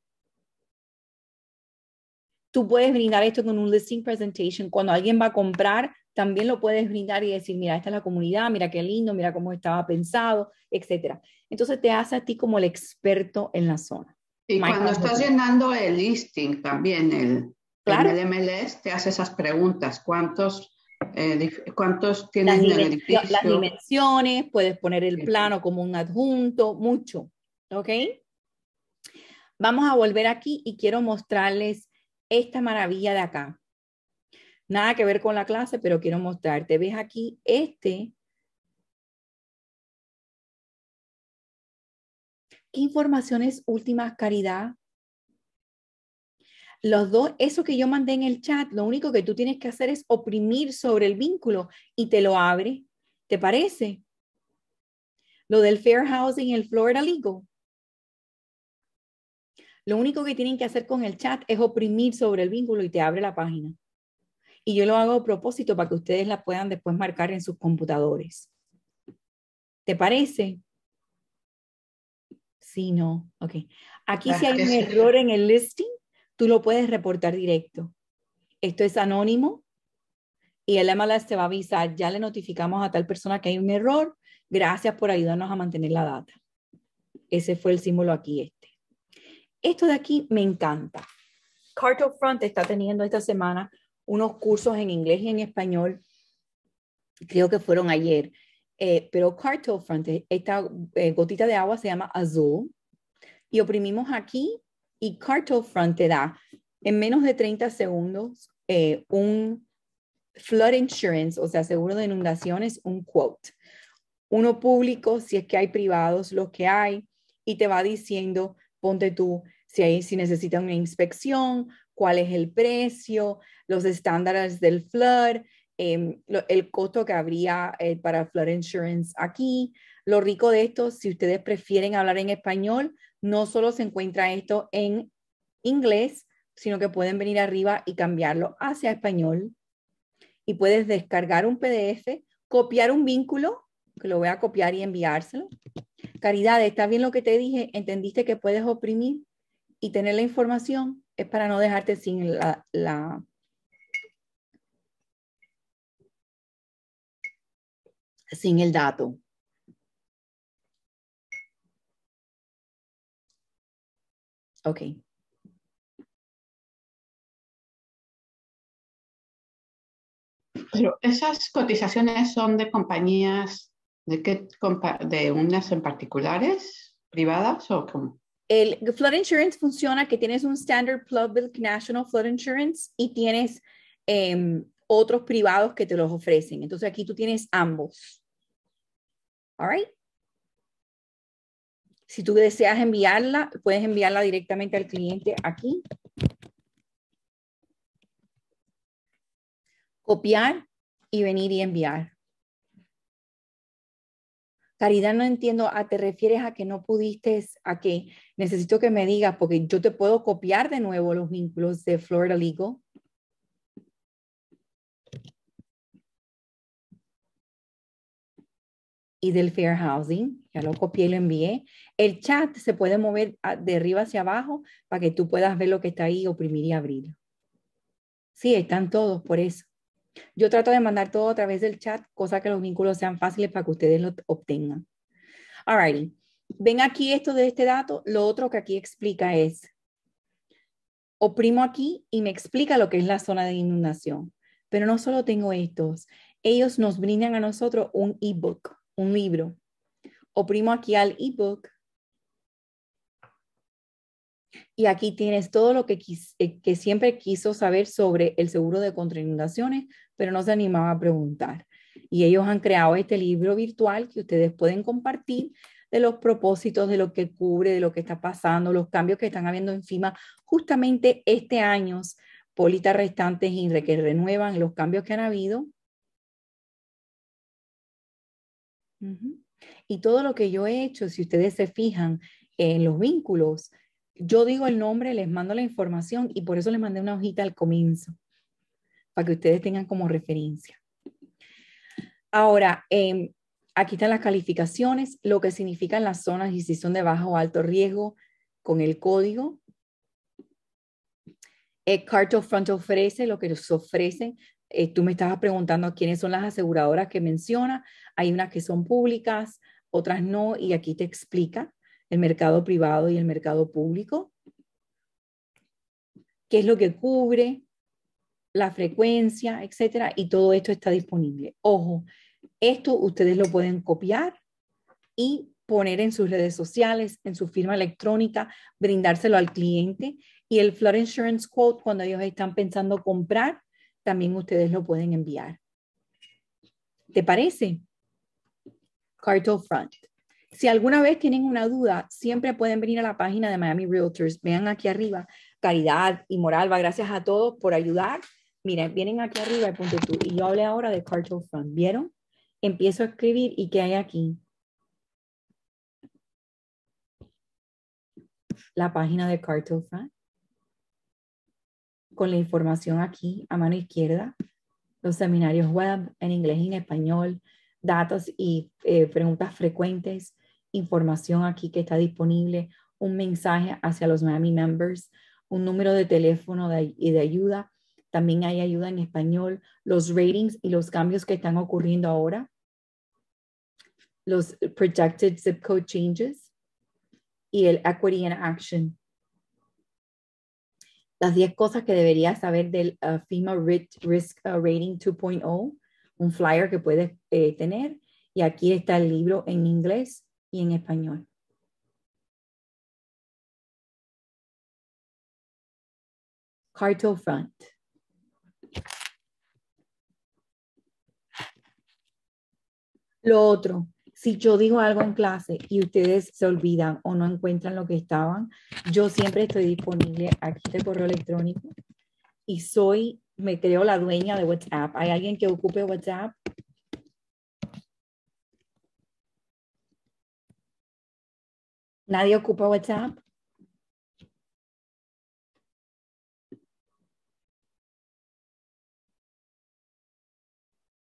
tú puedes brindar esto con un listing presentation. Cuando alguien va a comprar, también lo puedes brindar y decir, mira, esta es la comunidad, mira qué lindo, mira cómo estaba pensado, etc. Entonces te hace a ti como el experto en la zona. Y cuando estás llenando el listing también, el, claro. el MLS, te hace esas preguntas. ¿Cuántos, eh, cuántos tienes las en el edificio? Las dimensiones, puedes poner el plano como un adjunto, mucho. ¿Ok? Vamos a volver aquí y quiero mostrarles esta maravilla de acá. Nada que ver con la clase, pero quiero mostrarte. ¿Ves aquí? Este. ¿Qué informaciones últimas, Caridad? Los dos, eso que yo mandé en el chat, lo único que tú tienes que hacer es oprimir sobre el vínculo y te lo abre. ¿Te parece? Lo del Fair Housing, el Florida Legal. Lo único que tienen que hacer con el chat es oprimir sobre el vínculo y te abre la página y yo lo hago a propósito para que ustedes la puedan después marcar en sus computadores. ¿Te parece? Sí, no. Ok. Aquí si hay un error en el listing, tú lo puedes reportar directo. Esto es anónimo y el MLS se va a avisar, ya le notificamos a tal persona que hay un error, gracias por ayudarnos a mantener la data. Ese fue el símbolo aquí este. Esto de aquí me encanta. Cartofront está teniendo esta semana unos cursos en inglés y en español, creo que fueron ayer, eh, pero Cartel Front, esta eh, gotita de agua se llama Azul, y oprimimos aquí y Cartel Front te da en menos de 30 segundos eh, un flood insurance, o sea, seguro de inundaciones, un quote. Uno público, si es que hay privados, lo que hay, y te va diciendo, ponte tú, si, hay, si necesita una inspección, cuál es el precio, los estándares del flood, em, el costo que habría eh, para flood insurance aquí. Lo rico de esto, si ustedes prefieren hablar en español, no solo se encuentra esto en inglés, sino que pueden venir arriba y cambiarlo hacia español. Y puedes descargar un PDF, copiar un vínculo, que lo voy a copiar y enviárselo. Caridad, ¿está bien lo que te dije? ¿Entendiste que puedes oprimir y tener la información? es para no dejarte sin la, sin el dato. Ok. Pero esas cotizaciones son de compañías, de qué, de unas en particulares, privadas o cómo? El flood insurance funciona que tienes un standard public national flood insurance y tienes em, otros privados que te los ofrecen. Entonces aquí tú tienes ambos. All Si tú deseas enviarla, puedes enviarla directamente al cliente aquí. Copiar y venir y enviar. Caridad, no entiendo, ¿a ah, te refieres a que no pudiste, a que necesito que me digas, porque yo te puedo copiar de nuevo los vínculos de Florida Legal? y del Fair Housing, ya lo copié y lo envié. El chat se puede mover ah, de arriba hacia abajo para que tú puedas ver lo que está ahí, oprimir y abrir. Sí, están todos por eso. Yo trato de mandar todo a través del chat, cosa que los vínculos sean fáciles para que ustedes lo obtengan. All Ven aquí esto de este dato. Lo otro que aquí explica es, oprimo aquí y me explica lo que es la zona de inundación. Pero no solo tengo estos, ellos nos brindan a nosotros un ebook, un libro. Oprimo aquí al ebook y aquí tienes todo lo que, eh, que siempre quiso saber sobre el seguro de contrainundaciones, pero no se animaba a preguntar. Y ellos han creado este libro virtual que ustedes pueden compartir de los propósitos, de lo que cubre, de lo que está pasando, los cambios que están habiendo encima. justamente este año, pólitas restantes y que renuevan los cambios que han habido. Y todo lo que yo he hecho, si ustedes se fijan en los vínculos, yo digo el nombre, les mando la información y por eso les mandé una hojita al comienzo, para que ustedes tengan como referencia. Ahora, em, aquí están las calificaciones, lo que significan las zonas y si son de bajo o alto riesgo con el código. El Carto ofrece lo que nos ofrecen. Eh, tú me estabas preguntando quiénes son las aseguradoras que menciona. Hay unas que son públicas, otras no, y aquí te explica el mercado privado y el mercado público, qué es lo que cubre, la frecuencia, etcétera, y todo esto está disponible. Ojo, esto ustedes lo pueden copiar y poner en sus redes sociales, en su firma electrónica, brindárselo al cliente. Y el Flood Insurance Quote, cuando ellos están pensando comprar, también ustedes lo pueden enviar. ¿Te parece? Cartel Front. Si alguna vez tienen una duda, siempre pueden venir a la página de Miami Realtors. Vean aquí arriba, Caridad y Moralba, gracias a todos por ayudar. Miren, vienen aquí arriba el punto tú. Y yo hablé ahora de Cartel Front. ¿Vieron? Empiezo a escribir y ¿qué hay aquí? La página de Cartel Front. Con la información aquí a mano izquierda. Los seminarios web en inglés y en español. Datos y eh, preguntas frecuentes información aquí que está disponible, un mensaje hacia los Miami members, un número de teléfono de, y de ayuda. También hay ayuda en español, los ratings y los cambios que están ocurriendo ahora, los projected zip code changes y el equity in action. Las 10 cosas que deberías saber del uh, FEMA Risk uh, Rating 2.0, un flyer que puedes eh, tener. Y aquí está el libro en inglés y en español. Cartel Front. Lo otro, si yo digo algo en clase y ustedes se olvidan o no encuentran lo que estaban, yo siempre estoy disponible aquí de correo electrónico y soy, me creo la dueña de WhatsApp. Hay alguien que ocupe WhatsApp, Nadie ocupa WhatsApp.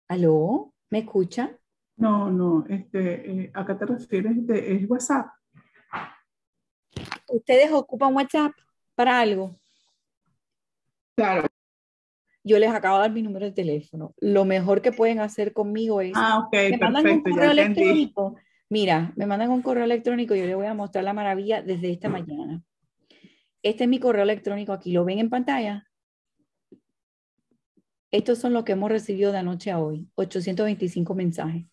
¿Aló? ¿Me escuchan? No, no, este, eh, acá te refieres de es WhatsApp. ¿Ustedes ocupan WhatsApp para algo? Claro. Yo les acabo de dar mi número de teléfono. Lo mejor que pueden hacer conmigo es ah, mandan un correo electrónico Mira, me mandan un correo electrónico, y yo les voy a mostrar la maravilla desde esta mañana. Este es mi correo electrónico aquí, ¿lo ven en pantalla? Estos son los que hemos recibido de anoche a hoy, 825 mensajes.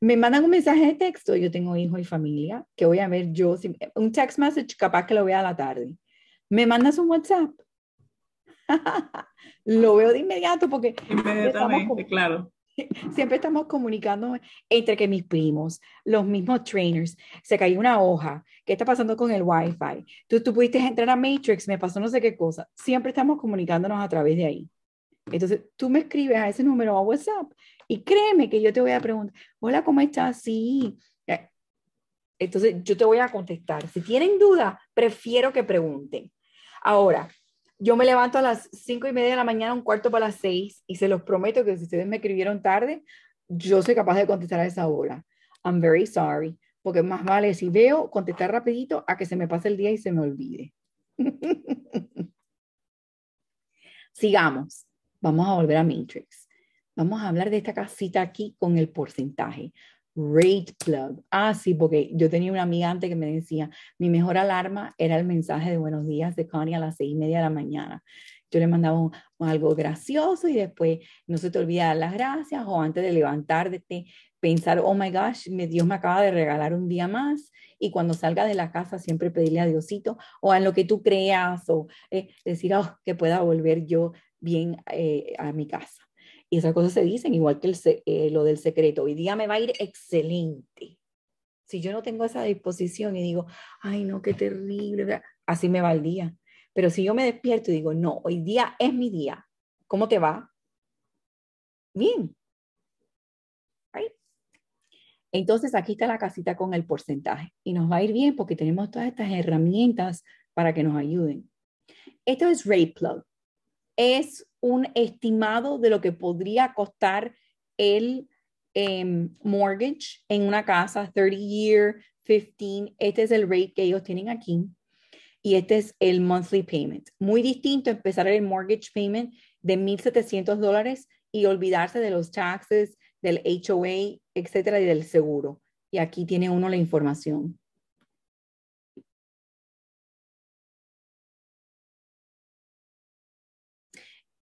Me mandan un mensaje de texto, yo tengo hijos y familia, que voy a ver yo, un text message capaz que lo vea a la tarde. Me mandas un WhatsApp, [LAUGHS] lo veo de inmediato porque... claro. [LAUGHS] Siempre estamos comunicando entre que mis primos, los mismos trainers, se cayó una hoja, ¿qué está pasando con el wifi? Tú, tú pudiste entrar a Matrix, me pasó no sé qué cosa. Siempre estamos comunicándonos a través de ahí. Entonces, tú me escribes a ese número a WhatsApp y créeme que yo te voy a preguntar, hola, ¿cómo estás? Sí. Eh, entonces, yo te voy a contestar. Si tienen duda, prefiero que pregunten. Ahora, yo me levanto a las cinco y media de la mañana, un cuarto para las seis, y se los prometo que si ustedes me escribieron tarde, yo soy capaz de contestar a esa hora. I'm very sorry, porque más vale si veo contestar rapidito a que se me pase el día y se me olvide. [LAUGHS] Sigamos. Vamos a volver a Matrix. Vamos a hablar de esta casita aquí con el porcentaje. Rate Club. Ah, sí, porque yo tenía una amiga antes que me decía, mi mejor alarma era el mensaje de buenos días de Connie a las seis y media de la mañana. Yo le mandaba algo gracioso y después no se te olvida dar las gracias o antes de levantarte, pensar, oh my gosh, Dios me acaba de regalar un día más y cuando salga de la casa siempre pedirle a Diosito o en lo que tú creas o eh, decir, oh, que pueda volver yo bien eh, a mi casa. Y esas cosas se dicen, igual que eh, lo del secreto. Hoy día me va a ir excelente. Si yo no tengo esa disposición y digo, ay, no, qué terrible, así me va el día. Pero si yo me despierto y digo, no, hoy día es mi día, ¿cómo te va? Bien. Entonces aquí está la casita con el porcentaje y nos va a ir bien porque tenemos todas estas herramientas para que nos ayuden. Esto es Ray Plug es un estimado de lo que podría costar el em, mortgage en una casa, 30-year, 15. Este es el rate que ellos tienen aquí. Y este es el monthly payment. Muy distinto empezar el mortgage payment de 1.700 dólares y olvidarse de los taxes, del HOA, etcétera, y del seguro. Y aquí tiene uno la información.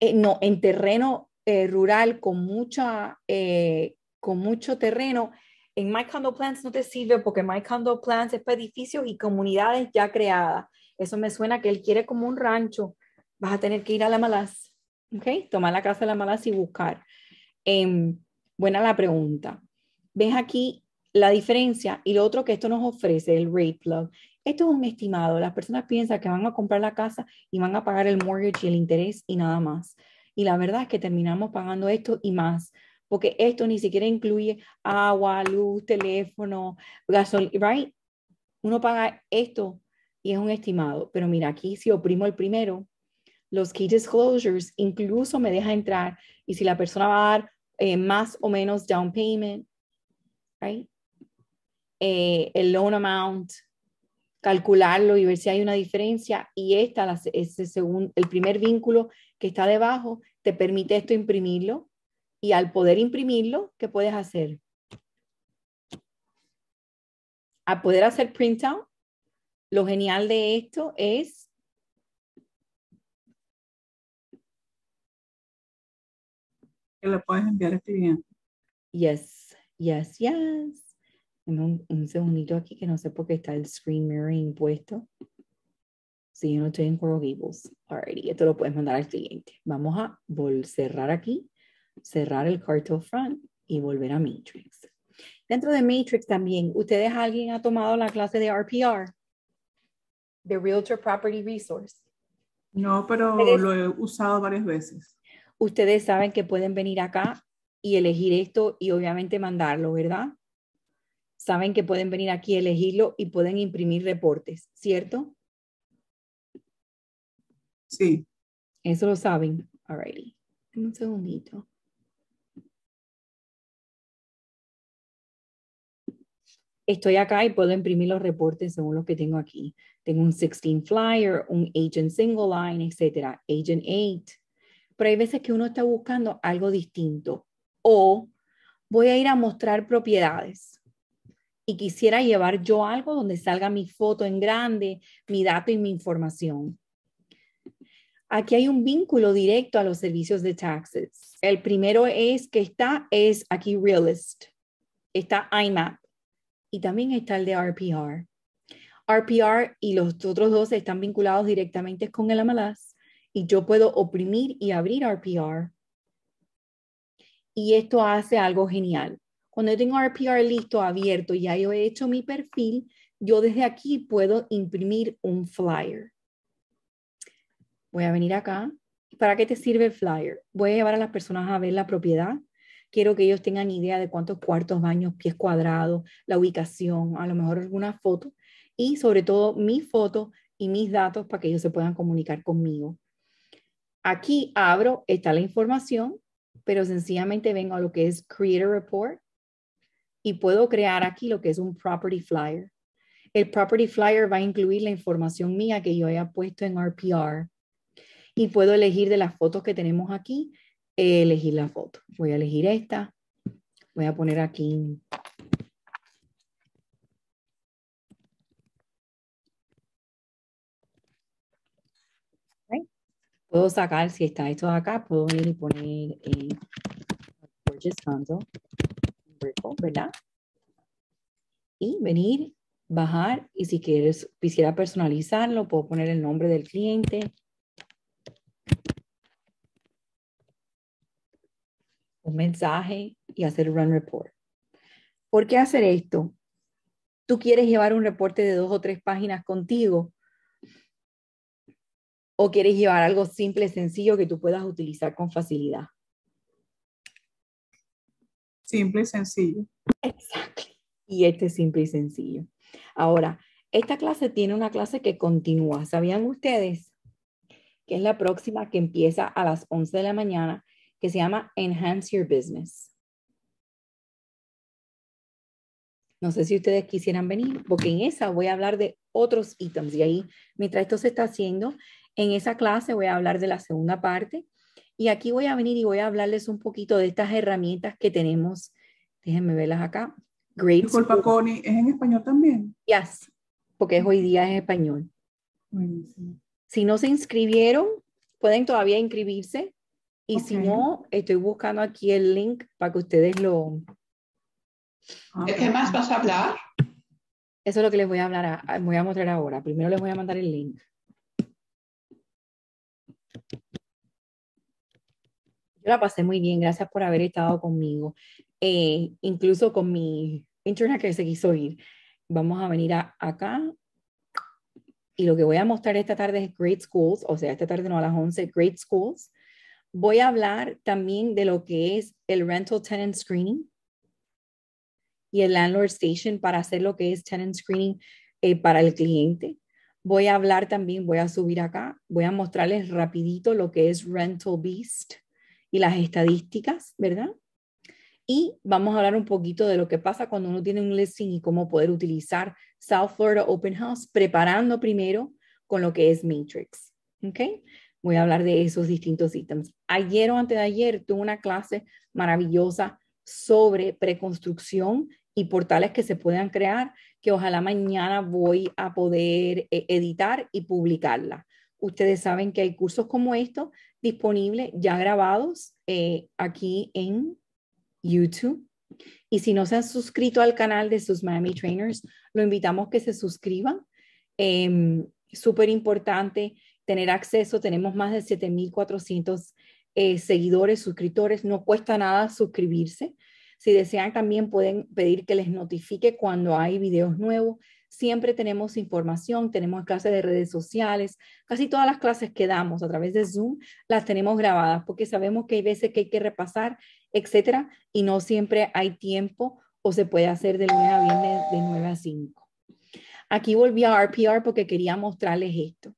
Eh, no, en terreno eh, rural con, mucha, eh, con mucho terreno, en My Condo Plants no te sirve porque My Condo Plants es para edificios y comunidades ya creadas. Eso me suena que él quiere como un rancho. Vas a tener que ir a la Malas, ¿ok? Tomar la casa de la Malas y buscar. Em, buena la pregunta. ¿Ves aquí la diferencia? Y lo otro que esto nos ofrece, el Rate Plug, esto es un estimado. Las personas piensan que van a comprar la casa y van a pagar el mortgage y el interés y nada más. Y la verdad es que terminamos pagando esto y más, porque esto ni siquiera incluye agua, luz, teléfono, gasolina, right? Uno paga esto y es un estimado. Pero mira, aquí si oprimo el primero, los key disclosures incluso me deja entrar y si la persona va a dar eh, más o menos down payment, right? Eh, el loan amount, calcularlo y ver si hay una diferencia. Y esta, ese el primer vínculo que está debajo, te permite esto imprimirlo. Y al poder imprimirlo, ¿qué puedes hacer? A poder hacer printout, lo genial de esto es que lo puedes enviar este Yes, yes, yes un, un segundito aquí que no sé por qué está el screen mirror puesto. Si yo no estoy en Coral Gables. Alrighty, esto lo puedes mandar al cliente. Vamos a cerrar aquí, cerrar el cartel front y volver a Matrix. Dentro de Matrix también, ¿ustedes alguien ha tomado la clase de RPR? The Realtor Property Resource. No, pero lo he usado varias veces. Ustedes saben que pueden venir acá y elegir esto y obviamente mandarlo, ¿verdad? saben que pueden venir aquí, elegirlo y pueden imprimir reportes, ¿cierto? Sí. Eso lo saben. Alrighty. Un segundito. Estoy acá y puedo imprimir los reportes según los que tengo aquí. Tengo un 16 flyer, un agent single line, etcétera, agent 8. Pero hay veces que uno está buscando algo distinto o voy a ir a mostrar propiedades y quisiera llevar yo algo donde salga mi foto en grande, mi dato y mi información. Aquí hay un vínculo directo a los servicios de taxes. El primero es que está, es aquí Realist, está IMAP y también está el de RPR. RPR y los otros dos están vinculados directamente con el AMALAS. y yo puedo oprimir y abrir RPR. Y esto hace algo genial cuando yo tengo RPR listo, abierto, ya yo he hecho mi perfil, yo desde aquí puedo imprimir un flyer. Voy a venir acá. ¿Para qué te sirve el flyer? Voy a llevar a las personas a ver la propiedad. Quiero que ellos tengan idea de cuántos cuartos, baños, pies cuadrados, la ubicación, a lo mejor alguna foto y sobre todo mi foto y mis datos para que ellos se puedan comunicar conmigo. Aquí abro, está la información, pero sencillamente vengo a lo que es Create a Report y puedo crear aquí lo que es un property flyer. El property flyer va a incluir la información mía que yo haya puesto en RPR y puedo elegir de las fotos que tenemos aquí, eh, elegir la foto. Voy a elegir esta. Voy a poner aquí puedo sacar, si está esto acá, puedo ir y poner eh, ¿verdad? Y venir, bajar y si quieres, quisiera personalizarlo, puedo poner el nombre del cliente. Un mensaje y hacer run report. ¿Por qué hacer esto? Tú quieres llevar un reporte de dos o tres páginas contigo o quieres llevar algo simple, sencillo que tú puedas utilizar con facilidad. Simple y sencillo. Exacto. Y este es simple y sencillo. Ahora, esta clase tiene una clase que continúa. ¿Sabían ustedes? Que es la próxima que empieza a las 11 de la mañana, que se llama Enhance Your Business. No sé si ustedes quisieran venir, porque en esa voy a hablar de otros ítems. Y ahí, mientras esto se está haciendo, en esa clase voy a hablar de la segunda parte y aquí voy a venir y voy a hablarles un poquito de estas herramientas que tenemos. Déjenme verlas acá. Great ¿es en español también? Yes, porque es hoy día en español. Si no se inscribieron, pueden todavía inscribirse. Y si no, estoy buscando aquí el link para que ustedes lo... ¿De ah, qué más vas a hablar? Eso es lo que les voy a hablar, voy a mostrar ahora. Primero les voy a mandar el link. la pasé muy bien, gracias por haber estado conmigo. Eh, incluso con mi internet que se quiso ir. Vamos a venir acá y lo que voy a mostrar esta tarde es Great Schools, o sea, esta tarde no a las 11, Great Schools. Voy a hablar también de lo que es el Rental Tenant Screening y el Landlord Station para hacer lo que es Tenant Screening eh, para el cliente. Voy a hablar también, voy a subir acá, voy a mostrarles rapidito lo que es Rental Beast y las estadísticas, ¿verdad? Y vamos a hablar un poquito de lo que pasa cuando uno tiene un listing y cómo poder utilizar South Florida Open House, preparando primero con lo que es Matrix. ¿Ok? Voy a hablar de esos distintos ítems. Ayer o antes de ayer tuve una clase maravillosa sobre preconstrucción y portales que se puedan crear, que ojalá mañana voy a poder eh, editar y publicarla. Ustedes saben que hay cursos como estos disponibles ya grabados eh, aquí en YouTube. Y si no se han suscrito al canal de sus Miami Trainers, lo invitamos que se suscriban. Eh, Súper importante tener acceso. Tenemos más de 7,400 eh, seguidores, suscriptores. No cuesta nada suscribirse. Si desean, también pueden pedir que les notifique cuando hay videos nuevos siempre tenemos información, tenemos clases de redes sociales, casi todas las clases que damos a través de Zoom las tenemos grabadas porque sabemos que hay veces que hay que repasar, etcétera, y no siempre hay tiempo o se puede hacer de a de 9 a 5. Aquí volví a RPR porque quería mostrarles esto.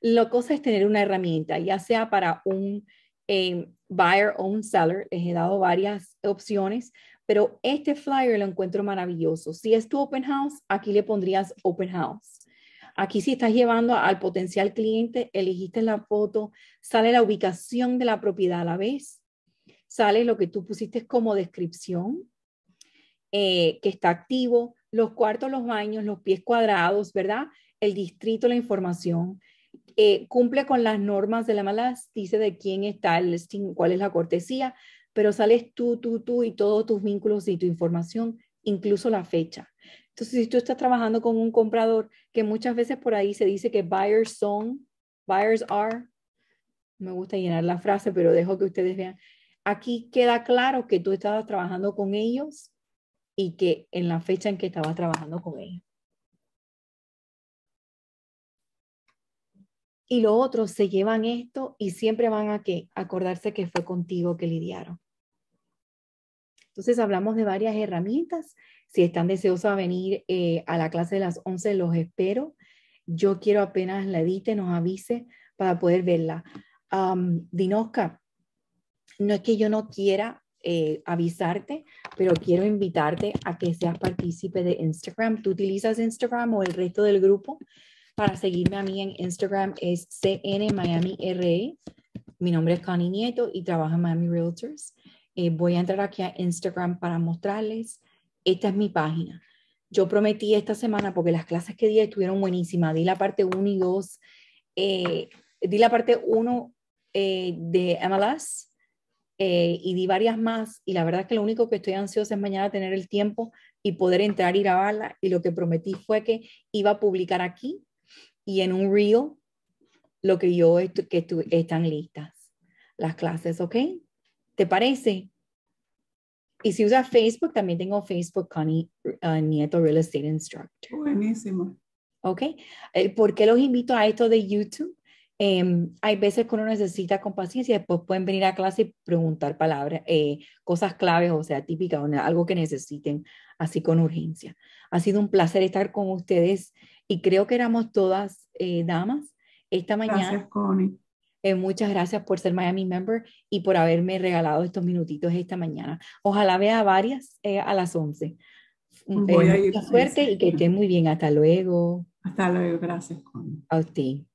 Lo cosa es tener una herramienta, ya sea para un eh, buyer o un seller, les he dado varias opciones, pero este flyer lo encuentro maravilloso. Si es tu open house, aquí le pondrías open house. Aquí si estás llevando al potencial cliente, elegiste la foto, sale la ubicación de la propiedad a la vez, sale lo que tú pusiste como descripción, eh, que está activo, los cuartos, los baños, los pies cuadrados, ¿verdad? El distrito, la información. Eh, cumple con las normas de la malas, dice de quién está el listing, cuál es la cortesía, pero sales tú, tú, tú y todos tus vínculos y tu información, incluso la fecha. Entonces, si tú estás trabajando con un comprador, que muchas veces por ahí se dice que buyers son, buyers are, me gusta llenar la frase, pero dejo que ustedes vean. Aquí queda claro que tú estabas trabajando con ellos y que en la fecha en que estabas trabajando con ellos. Y los otros se llevan esto y siempre van a acordarse que fue contigo que lidiaron. Entonces hablamos de varias herramientas. Si están deseosos a venir eh, a la clase de las 11, los espero. Yo quiero apenas la edite, nos avise para poder verla. Um, Dinosca, no es que yo no quiera eh, avisarte, pero quiero invitarte a que seas partícipe de Instagram. ¿Tú utilizas Instagram o el resto del grupo? Para seguirme a mí en Instagram es CN Miami re Mi nombre es Connie Nieto y trabajo en Miami Realtors. Eh, voy a entrar aquí a Instagram para mostrarles. Esta es mi página. Yo prometí esta semana, porque las clases que di estuvieron buenísimas, di la parte 1 y 2, eh, di la parte 1 eh, de MLS eh, y di varias más. Y la verdad es que lo único que estoy ansiosa es mañana tener el tiempo y poder entrar y grabarla. Y lo que prometí fue que iba a publicar aquí y en un reel lo que yo, que están listas las clases, ¿ok? ¿Te parece? Y si usa Facebook, también tengo Facebook Connie eh, Nieto Real Estate Instructor. Buenísimo. ¿Ok? Eh, ¿Por qué los invito a esto de YouTube? Em, hay veces que uno necesita con paciencia, después pueden venir a clase y preguntar palabras, eh, cosas claves, o sea, típicas, o algo que necesiten, así con urgencia. Ha sido un placer estar con ustedes y creo que éramos todas eh, damas esta mañana. Gracias, Connie. Eh, muchas gracias por ser Miami Member y por haberme regalado estos minutitos esta mañana. Ojalá vea varias eh, a las 11. Mm, Voy eh, mucha suerte y que esté muy bien. Hasta luego. Hasta luego. Gracias. A usted.